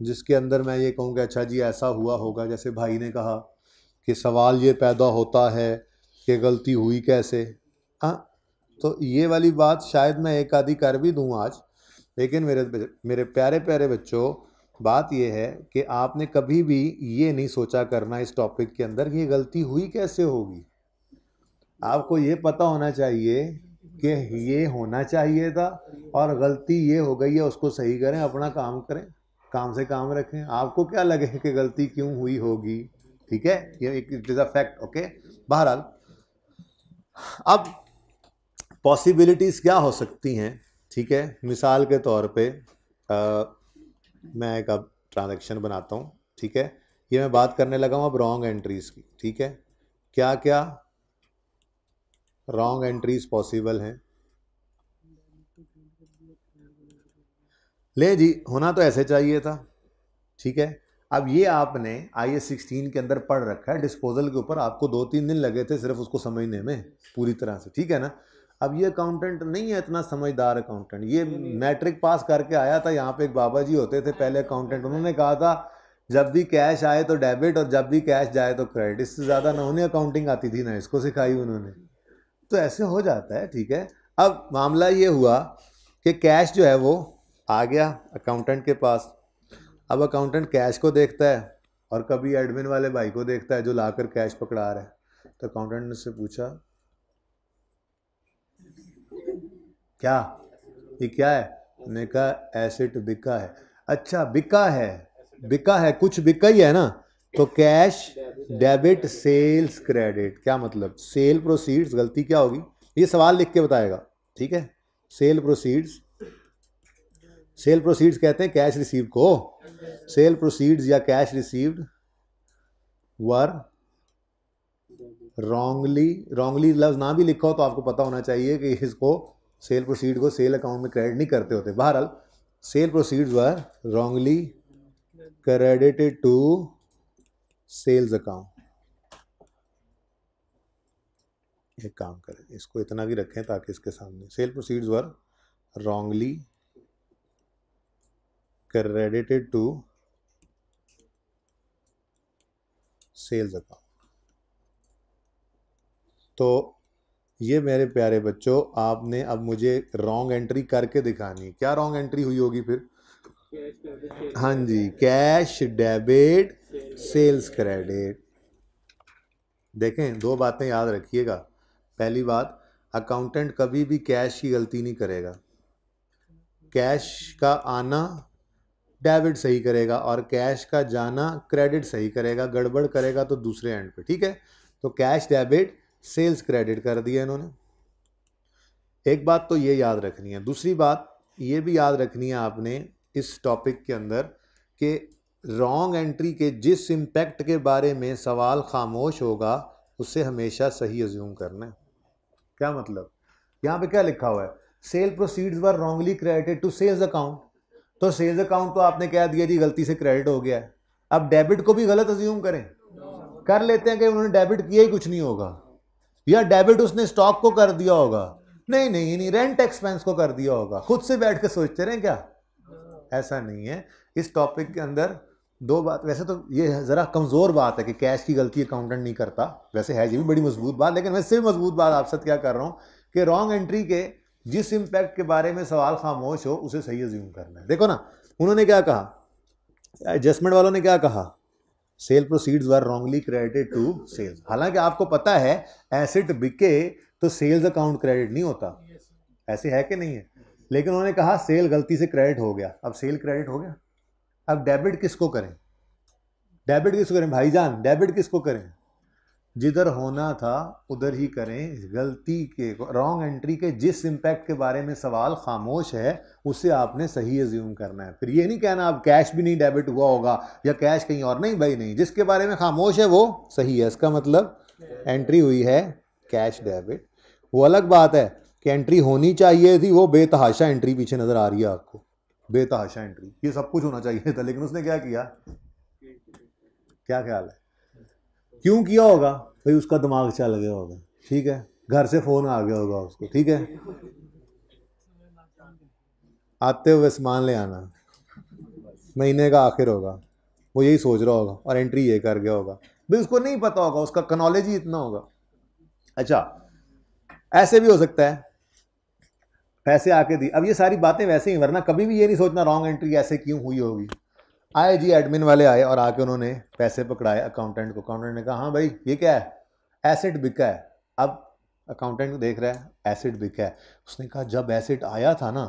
जिसके अंदर मैं ये कहूँ कि अच्छा जी ऐसा हुआ होगा जैसे भाई ने कहा कि सवाल ये पैदा होता है कि गलती हुई कैसे हाँ तो ये वाली बात शायद मैं एक आधी कर भी दूँ आज लेकिन मेरे मेरे प्यारे प्यारे बच्चों बात यह है कि आपने कभी भी ये नहीं सोचा करना इस टॉपिक के अंदर कि ये गलती हुई कैसे होगी आपको ये पता होना चाहिए कि ये होना चाहिए था और गलती ये हो गई है उसको सही करें अपना काम करें काम से काम रखें आपको क्या लगे कि गलती क्यों हुई होगी ठीक है ये एक it is a fact okay बहरहाल अब पॉसिबिलिटीज़ क्या हो सकती हैं ठीक है मिसाल के तौर पे आ, मैं एक अब ट्रांजेक्शन बनाता हूँ ठीक है ये मैं बात करने लगा हूँ अब रॉन्ग एंट्रीज़ की ठीक है क्या क्या रॉन्ग एंट्रीज पॉसिबल हैं ले जी होना तो ऐसे चाहिए था ठीक है अब ये आपने आई एस सिक्सटीन के अंदर पढ़ रखा है डिस्पोजल के ऊपर आपको दो तीन दिन लगे थे सिर्फ उसको समझने में पूरी तरह से ठीक है ना अब ये अकाउंटेंट नहीं है इतना समझदार अकाउंटेंट ये मैट्रिक पास करके आया था यहाँ पे एक बाबा जी होते थे पहले अकाउंटेंट उन्होंने कहा था जब भी कैश आए तो डेबिट और जब भी कैश जाए तो क्रेडिट इससे ज़्यादा ना उन्हें अकाउंटिंग आती थी ना इसको सिखाई उन्होंने तो ऐसे हो जाता है ठीक है अब मामला ये हुआ कि कैश जो है वो आ गया अकाउंटेंट के पास अब अकाउंटेंट कैश को देखता है और कभी एडमिन वाले भाई को देखता है जो लाकर कैश पकड़ा रहा है तो अकाउंटेंट ने से पूछा क्या ये क्या है ने कहा एसेट बिका है अच्छा बिका है बिका है कुछ बिका ही है ना तो कैश डेबिट सेल्स क्रेडिट क्या मतलब सेल प्रोसीड्स गलती क्या होगी ये सवाल लिख के बताएगा ठीक है सेल प्रोसीड्स सेल प्रोसीड्स कहते हैं कैश रिसीव को सेल प्रोसीड्स या cash received were wrongly wrongly लफ्ज ना भी लिखा हो तो आपको पता होना चाहिए कि इसको सेल प्रोसीड को सेल अकाउंट में क्रेडिट नहीं करते होते बहरहाल sale proceeds were wrongly credited to sales account एक काम करें इसको इतना भी रखें ताकि इसके सामने sale proceeds were wrongly credited to sales account तो ये मेरे प्यारे बच्चों आपने अब मुझे रॉन्ग एंट्री करके दिखानी है क्या रॉन्ग एंट्री हुई होगी फिर हाँ जी कैश डेबिट सेल्स क्रेडिट देखें दो बातें याद रखिएगा पहली बात अकाउंटेंट कभी भी कैश की गलती नहीं करेगा कैश का आना डेबिट सही करेगा और कैश का जाना क्रेडिट सही करेगा गड़बड़ करेगा तो दूसरे एंड पे ठीक है तो कैश डेबिट सेल्स क्रेडिट कर दिया इन्होंने एक बात तो ये याद रखनी है दूसरी बात ये भी याद रखनी है आपने इस टॉपिक के अंदर कि रॉन्ग एंट्री के जिस इम्पैक्ट के बारे में सवाल खामोश होगा उससे हमेशा सही अज्यूम करना है क्या मतलब यहाँ पे क्या लिखा हुआ है sale proceeds were wrongly credited to sales account तो सेल्स अकाउंट तो आपने कह दिया जी गलती से क्रेडिट हो गया है अब डेबिट को भी गलत अज्यूम करें कर लेते हैं कि उन्होंने डेबिट किया ही कुछ नहीं होगा या डेबिट उसने स्टॉक को कर दिया होगा नहीं नहीं नहीं रेंट एक्सपेंस को कर दिया होगा खुद से बैठ कर सोचते रहे क्या ऐसा नहीं है इस टॉपिक के अंदर दो बात वैसे तो ये ज़रा कमज़ोर बात है कि कैश की गलती अकाउंटेंट नहीं करता वैसे है ये भी बड़ी मजबूत बात लेकिन वैसे भी मजबूत बात आपसे क्या कर रहा हूँ कि रॉन्ग एंट्री के जिस इम्पैक्ट के बारे में सवाल खामोश हो उसे सही ज्यूम करना है देखो ना उन्होंने क्या कहा एडजस्टमेंट वालों ने क्या कहा sale proceeds were wrongly credited to sales हालांकि आपको पता है एसेट बिके तो सेल्स अकाउंट क्रेडिट नहीं होता ऐसे है कि नहीं है लेकिन उन्होंने कहा सेल गलती से क्रेडिट हो गया अब सेल क्रेडिट हो गया अब डेबिट किसको करें डेबिट किसको करें भाईजान डेबिट किसको करें जिधर होना था उधर ही करें गलती के रॉन्ग एंट्री के जिस इम्पैक्ट के बारे में सवाल खामोश है उसे आपने सही एज्यूम करना है फिर ये नहीं कहना आप कैश भी नहीं डेबिट हुआ होगा या कैश कहीं और नहीं भाई नहीं जिसके बारे में खामोश है वो सही है इसका मतलब एंट्री हुई है कैश डेबिट वो अलग बात है कि एंट्री होनी चाहिए थी वो बेतहाशा एंट्री पीछे नज़र आ रही है आपको बेताशा एंट्री ये सब कुछ होना चाहिए था लेकिन उसने क्या किया क्या ख्याल है क्यों किया होगा भाई उसका दिमाग चल गया होगा ठीक है घर से फोन आ गया होगा उसको ठीक है आते हुए सामान ले आना महीने का आखिर होगा वो यही सोच रहा होगा और एंट्री ये कर गया होगा भाई उसको नहीं पता होगा उसका कनॉलेज ही इतना होगा अच्छा ऐसे भी हो सकता है पैसे आके दी अब ये सारी बातें वैसे ही वरना कभी भी ये नहीं सोचना रॉन्ग एंट्री ऐसे क्यों हुई होगी आए जी एडमिन वाले आए और आके उन्होंने पैसे पकड़ाए अकाउंटेंट को अकाउंटेंट ने कहा हाँ भाई ये क्या है एसेट बिका है अब अकाउंटेंट देख रहा है एसेट बिका है उसने कहा जब एसेट आया था ना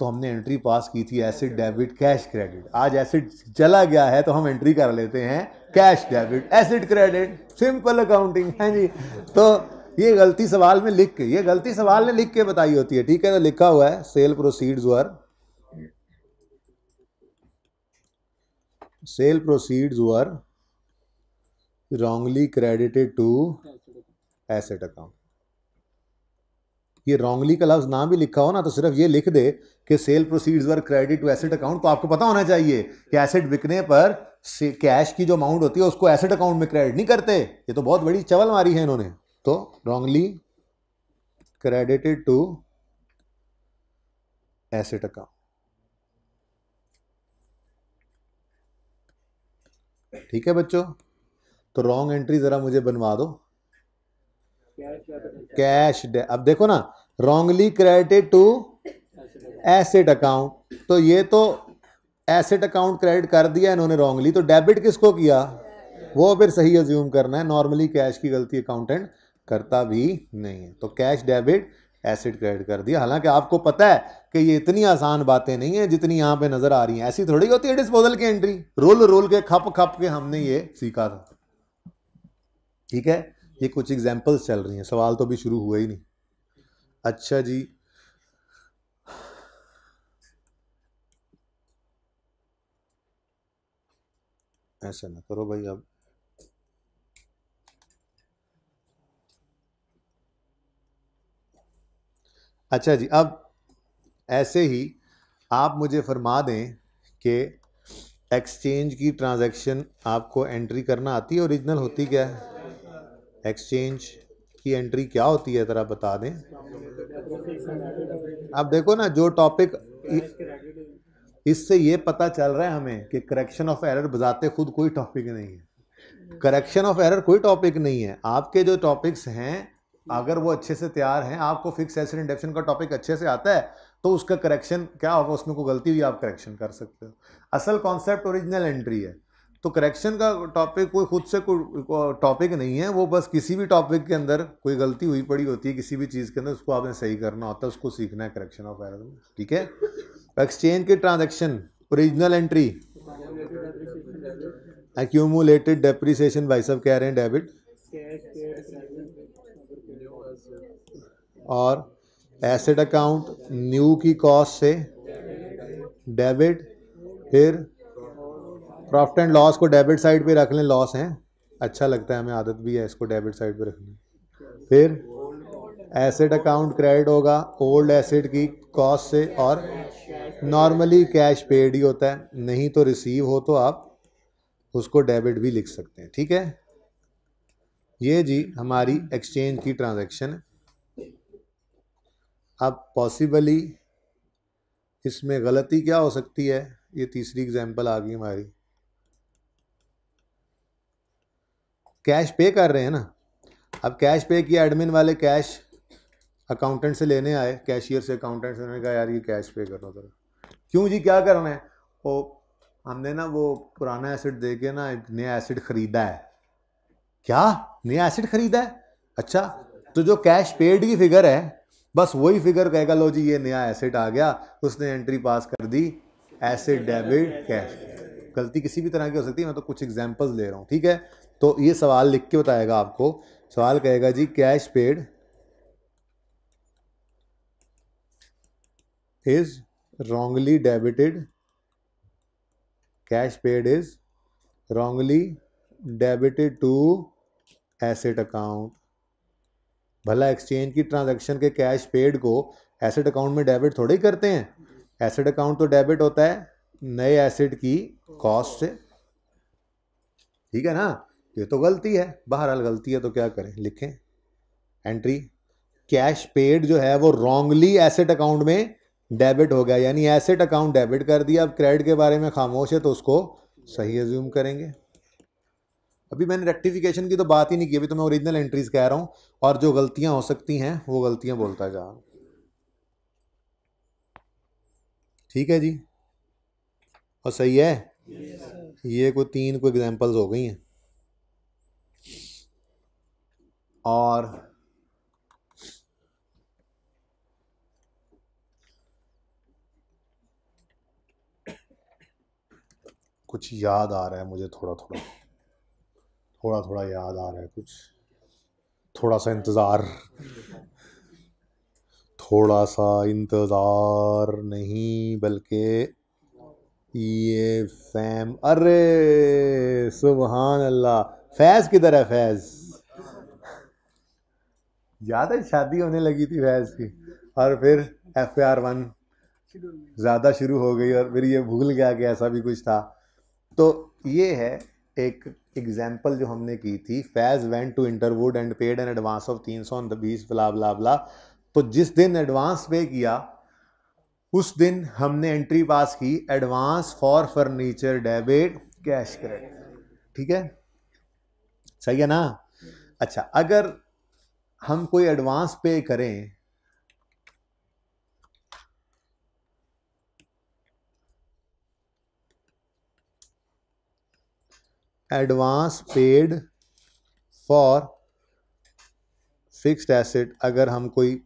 तो हमने एंट्री पास की थी एसिड डेबिट कैश क्रेडिट आज एसिड चला गया है तो हम एंट्री कर लेते हैं cash debit asset credit simple accounting है जी तो ये गलती सवाल में लिख के ये गलती सवाल ने लिख के बताई होती है ठीक है तो लिखा हुआ है sale proceeds were sale proceeds were wrongly credited to asset account ये रॉन्गली का लफ्ज ना भी लिखा हो ना तो सिर्फ ये लिख दे कि sale proceeds were credit to asset account तो आपको पता होना चाहिए कि एसेट बिकने पर कैश की जो अमाउंट होती है उसको एसेट अकाउंट में क्रेडिट नहीं करते ये तो बहुत बड़ी चवल मारी है इन्होंने तो wrongly credited to asset account ठीक है बच्चों तो रॉन्ग एंट्री जरा मुझे बनवा दो कैश डे अब देखो ना wrongly credited to asset account तो ये तो एसेट अकाउंट क्रेडिट कर दिया इन्होंने रॉन्गली तो डेबिट किसको किया वो फिर सही अज्यूम करना है नॉर्मली कैश की गलती अकाउंटेंट करता भी नहीं है तो कैश डेबिट एसिड क्रेडिट कर दिया हालांकि आपको पता है कि ये इतनी आसान बातें नहीं है जितनी यहाँ पे नजर आ रही हैं ऐसी थोड़ी होती है डिस्पोजल की एंट्री रोल रोल के खप खप के हमने ये सीखा था ठीक है ये कुछ एग्जाम्पल्स चल रही हैं सवाल तो अभी शुरू हुए ही नहीं अच्छा जी ऐसा ना करो भाई अब अच्छा जी अब ऐसे ही आप मुझे फरमा दें कि एक्सचेंज की ट्रांजैक्शन आपको एंट्री करना आती है ओरिजिनल होती क्या है एक्सचेंज की एंट्री क्या होती है ज़रा बता दें अब देखो ना जो टॉपिक इससे ये पता चल रहा है हमें कि करेक्शन ऑफ एरर बजाते खुद कोई टॉपिक नहीं है करेक्शन ऑफ एरर कोई टॉपिक नहीं है आपके जो टॉपिक्स हैं अगर वो अच्छे से तैयार हैं आपको फिक्स एसिड इंडक्शन का टॉपिक अच्छे से आता है तो उसका करेक्शन क्या होगा उसमें कोई गलती हुई आप करेक्शन कर सकते हो असल कॉन्सेप्ट ओरिजिनल एंट्री है तो करेक्शन का टॉपिक कोई खुद से कोई टॉपिक नहीं है वो बस किसी भी टॉपिक के अंदर कोई गलती हुई पड़ी होती है किसी भी चीज़ के अंदर उसको आपने सही करना होता है उसको सीखना है करेक्शन ऑफ एरर ठीक है एक्सचेंज के transaction original entry accumulated depreciation भाई साहब कह रहे हैं डेबिट और एसेट अकाउंट न्यू की कॉस्ट से डेबिट फिर प्रॉफिट एंड लॉस को डेबिट साइड पे रख लें लॉस हैं अच्छा लगता है हमें आदत भी है इसको डेबिट साइड पे रखने फिर एसेट अकाउंट क्रेडिट होगा ओल्ड एसेट की कॉस्ट से और नॉर्मली कैश पेड ही होता है नहीं तो रिसीव हो तो आप उसको डेबिट भी लिख सकते हैं ठीक है ये जी हमारी एक्सचेंज की ट्रांजैक्शन है अब पॉसिबली इसमें गलती क्या हो सकती है ये तीसरी एग्जाम्पल आ गई हमारी कैश पे कर रहे हैं ना अब कैश पे किया एडमिन वाले कैश अकाउंटेंट से लेने आए कैशियर से अकाउंटेंट से उन्होंने कहा यार ये कैश पे करो तरह क्यों जी क्या करना है वो हमने ना वो पुराना एसिड दे के ना एक नया एसिड ख़रीदा है क्या नया एसिड ख़रीदा है अच्छा तो जो कैश पेड की फिगर है बस वही फिगर कहेगा लो जी ये नया एसेट आ गया उसने एंट्री पास कर दी एसेट डेबिट कैश गलती किसी भी तरह की हो सकती है मैं तो कुछ एग्जाम्पल्स ले रहा हूँ ठीक है तो ये सवाल लिख के बताएगा आपको सवाल कहेगा जी cash paid is wrongly debited cash paid is wrongly debited to asset account भला एक्सचेंज की ट्रांजैक्शन के कैश पेड को एसेट अकाउंट में डेबिट थोड़े ही करते हैं एसेट अकाउंट तो डेबिट होता है नए एसेट की कॉस्ट से ठीक है ना ये तो गलती है बहरहाल गलती है तो क्या करें लिखें एंट्री कैश पेड जो है वो रॉन्गली एसेट अकाउंट में डेबिट हो गया यानी एसेट अकाउंट डेबिट कर दिया अब क्रेडिट के बारे में खामोश है तो उसको सही एज्यूम करेंगे अभी मैंने रेक्टिफिकेशन की तो बात ही नहीं की अभी तो मैं ओरिजिनल एंट्रीज कह रहा हूँ और जो गलतियाँ हो सकती हैं वो गलतियाँ बोलता जा रहा ठीक है जी और सही है yes, ये कोई तीन कोई एग्जाम्पल्स हो गई हैं और कुछ याद आ रहा है मुझे थोड़ा थोड़ा थोड़ा थोड़ा याद आ रहा है कुछ थोड़ा सा इंतज़ार थोड़ा सा इंतज़ार नहीं बल्कि ये फैम अरे सुबहान अल्लाह फैज़ किधर है फैज़ याद है शादी होने लगी थी फैज़ की और फिर एफ आर वन ज़्यादा शुरू हो गई और फिर ये भूल गया कि ऐसा भी कुछ था तो ये है एक एग्जाम्पल जो हमने की थी Faiz went to Interwood and paid an advance of तीन सौ बीस बला बला बला तो जिस दिन एडवांस पे किया उस दिन हमने एंट्री पास की advance for furniture debit cash credit ठीक है सही है ना hmm. अच्छा अगर हम कोई एडवांस पे करें advance paid for fixed asset अगर हम कोई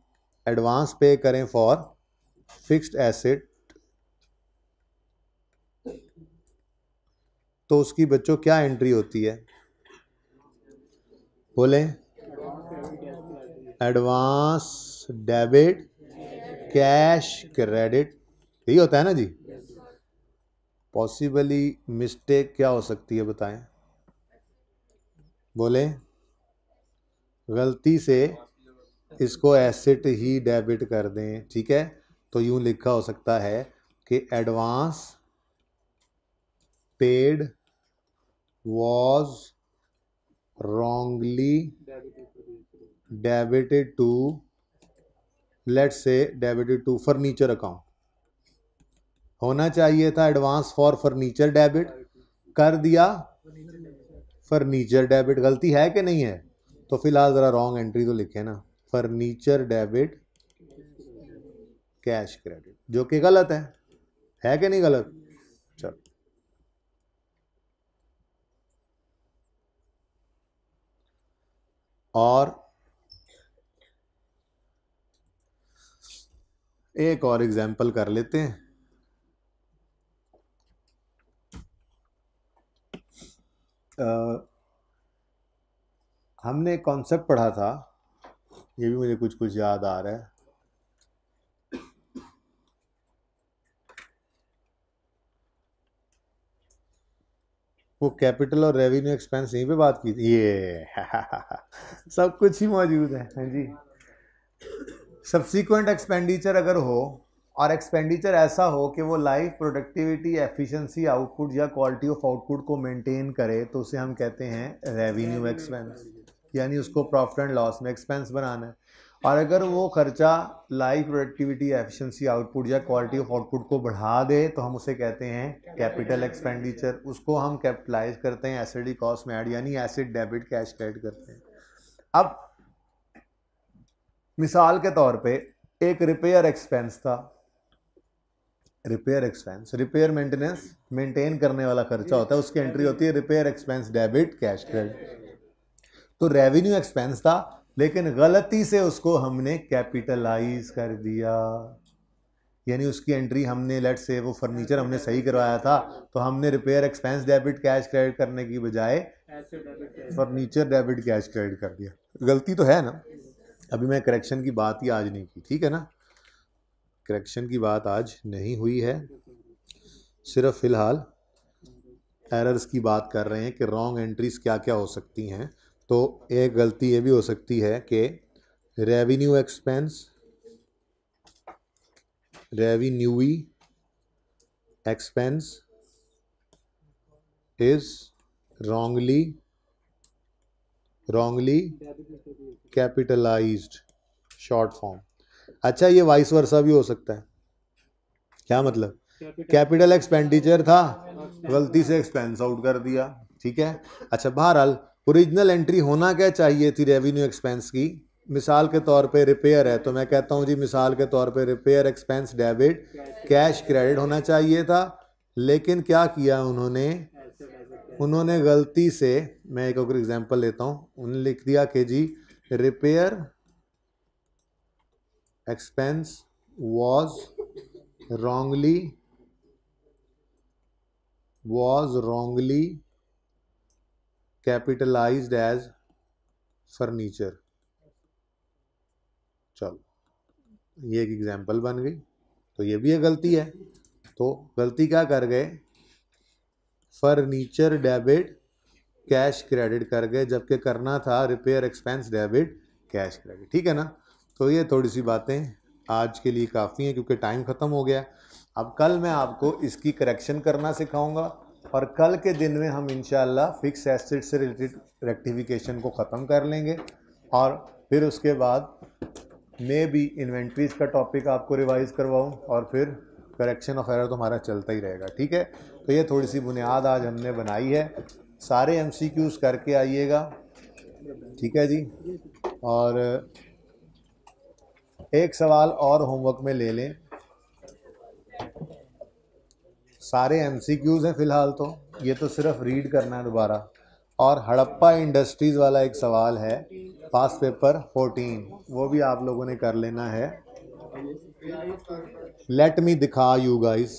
एडवांस पे करें फॉर फिक्स्ड एसेट तो उसकी बच्चों क्या एंट्री होती है बोले एडवांस डेबिट कैश क्रेडिट यही होता है ना जी पॉसिबली मिस्टेक क्या हो सकती है बताएं बोले गलती से इसको एसेट ही डेबिट कर दें ठीक है तो यूं लिखा हो सकता है कि advance paid was wrongly debited to let's say debited to furniture account होना चाहिए था एडवांस फॉर फर्नीचर डेबिट कर दिया फर्नीचर डेबिट गलती है कि नहीं है तो फिलहाल ज़रा रॉन्ग एंट्री तो लिखे ना फर्नीचर डेबिट कैश क्रेडिट जो कि गलत है है कि नहीं गलत चलो और एक और एग्जाम्पल कर लेते हैं आ, हमने कॉन्सेप्ट पढ़ा था ये भी मुझे कुछ कुछ याद आ रहा है वो कैपिटल और रेवेन्यू एक्सपेंस यहीं पे बात की थी ये सब कुछ ही मौजूद है हाँ जी सब्सिक्वेंट एक्सपेंडिचर अगर हो और एक्सपेंडिचर ऐसा हो कि वो लाइफ प्रोडक्टिविटी एफिशिएंसी आउटपुट या क्वालिटी ऑफ आउटपुट को मेंटेन करे तो उसे हम कहते हैं रेवेन्यू एक्सपेंस यानी उसको प्रॉफिट एंड लॉस में एक्सपेंस बनाना है और अगर वो खर्चा लाइफ प्रोडक्टिविटी एफिशिएंसी आउटपुट या क्वालिटी ऑफ आउटपुट को बढ़ा दे तो हम उसे कहते हैं कैपिटल एक्सपेंडिचर उसको हम कैपिटलाइज करते हैं एसिड कॉस्ट में ऐड यानी एसिड डेबिट कैश क्रेडिट करते हैं अब मिसाल के तौर पे एक रिपेयर एक्सपेंस था repair expense repair maintenance maintain करने वाला खर्चा होता है उसकी एंट्री होती है repair expense debit cash credit तो रेवेन्यू एक्सपेंस था लेकिन गलती से उसको हमने कैपिटलाइज कर दिया यानी उसकी एंट्री हमने लेट से वो फर्नीचर हमने सही करवाया था तो हमने repair expense debit cash credit करने की बजाय फर्नीचर डेबिट कैश क्रेडिट कर दिया गलती तो है ना अभी मैं करेक्शन की बात ही आज नहीं की ठीक है ना करेक्शन की बात आज नहीं हुई है सिर्फ फ़िलहाल एरर्स की बात कर रहे हैं कि रॉन्ग एंट्रीज़ क्या क्या हो सकती हैं तो एक गलती ये भी हो सकती है कि revenue expense revenue expense is wrongly wrongly capitalised short form अच्छा ये वाइस वर्षा भी हो सकता है क्या मतलब कैपिटल एक्सपेंडिचर था गलती से एक्सपेंस आउट कर दिया ठीक है अच्छा बहरहाल ओरिजिनल एंट्री होना क्या चाहिए थी रेवेन्यू एक्सपेंस की मिसाल के तौर पे रिपेयर है तो मैं कहता हूँ जी मिसाल के तौर पे repair expense debit cash credit होना चाहिए था लेकिन क्या किया उन्होंने उन्होंने गलती से मैं एक और एग्जांपल लेता हूँ उन्होंने लिख दिया कि जी repair expense was wrongly was wrongly capitalized as furniture चलो ये एक एग्जाम्पल बन गई तो ये भी एक गलती है तो गलती क्या कर गए फर्नीचर डेबिट कैश क्रेडिट कर गए जबकि करना था repair expense debit cash credit ठीक है ना तो ये थोड़ी सी बातें आज के लिए काफ़ी हैं क्योंकि टाइम ख़त्म हो गया अब कल मैं आपको इसकी करेक्शन करना सिखाऊंगा और कल के दिन में हम इन फिक्स एसिड से रिलेटेड रेक्टिफिकेशन को ख़त्म कर लेंगे और फिर उसके बाद मैं भी इन्वेंट्रीज़ का टॉपिक आपको रिवाइज़ करवाऊँ और फिर करेक्शन ऑफ एरर तो हमारा चलता ही रहेगा ठीक है तो ये थोड़ी सी बुनियाद आज हमने बनाई है सारे एम करके आइएगा ठीक है जी और एक सवाल और होमवर्क में ले लें सारे एम हैं फ़िलहाल तो ये तो सिर्फ रीड करना है दोबारा और हड़प्पा इंडस्ट्रीज़ वाला एक सवाल है पास पेपर 14 वो भी आप लोगों ने कर लेना है लेट मी दिखा यू गाइस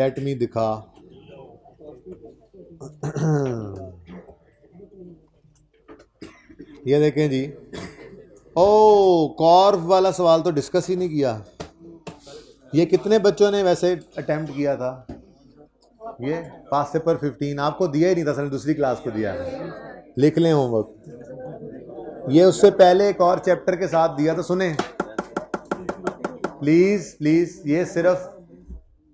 लेट मी दिखा ये देखें जी ओ कॉर्फ वाला सवाल तो डिस्कस ही नहीं किया ये कितने बच्चों ने वैसे अटेम्प्ट किया था ये पास पेपर फिफ्टीन आपको दिया ही नहीं था सर दूसरी क्लास को दिया है लिख लें होमवर्क ये उससे पहले एक और चैप्टर के साथ दिया था सुने प्लीज़ प्लीज़ ये सिर्फ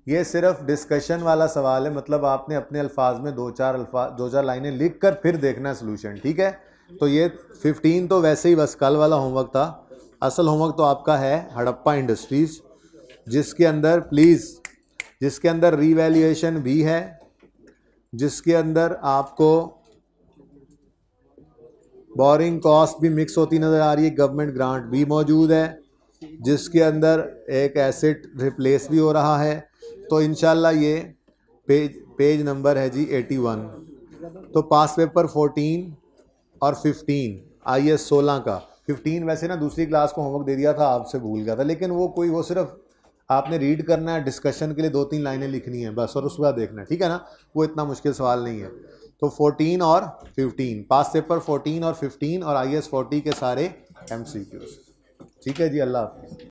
ये सिर्फ डिस्कशन वाला सवाल है मतलब आपने अपने अल्फाज में दो चार अल्फाज दो चार लाइनें लिख कर फिर देखना है सोल्यूशन ठीक है तो ये फिफ्टीन तो वैसे ही बस कल वाला होमवर्क था असल होमवर्क तो आपका है हड़प्पा इंडस्ट्रीज जिसके अंदर प्लीज़ जिसके अंदर रीवैल्यूएशन भी है जिसके अंदर आपको बोरिंग कॉस्ट भी मिक्स होती नज़र आ रही है गवर्नमेंट ग्रांट भी मौजूद है जिसके अंदर एक एसेट रिप्लेस भी हो रहा है तो इन ये पेज पेज नंबर है जी 81 तो पास पेपर और फिफ्टीन आई एस सोलह का फिफ्टीन वैसे ना दूसरी क्लास को होमवर्क दे दिया था आपसे भूल गया था लेकिन वो कोई वो सिर्फ आपने रीड करना है डिस्कशन के लिए दो तीन लाइनें लिखनी है बस और उसके बाद देखना है ठीक है ना वो इतना मुश्किल सवाल नहीं है तो 14 और 15 पास पेपर 14 और 15 और आई एस फोर्टी के सारे एम ठीक है जी अल्लाह हाफिज़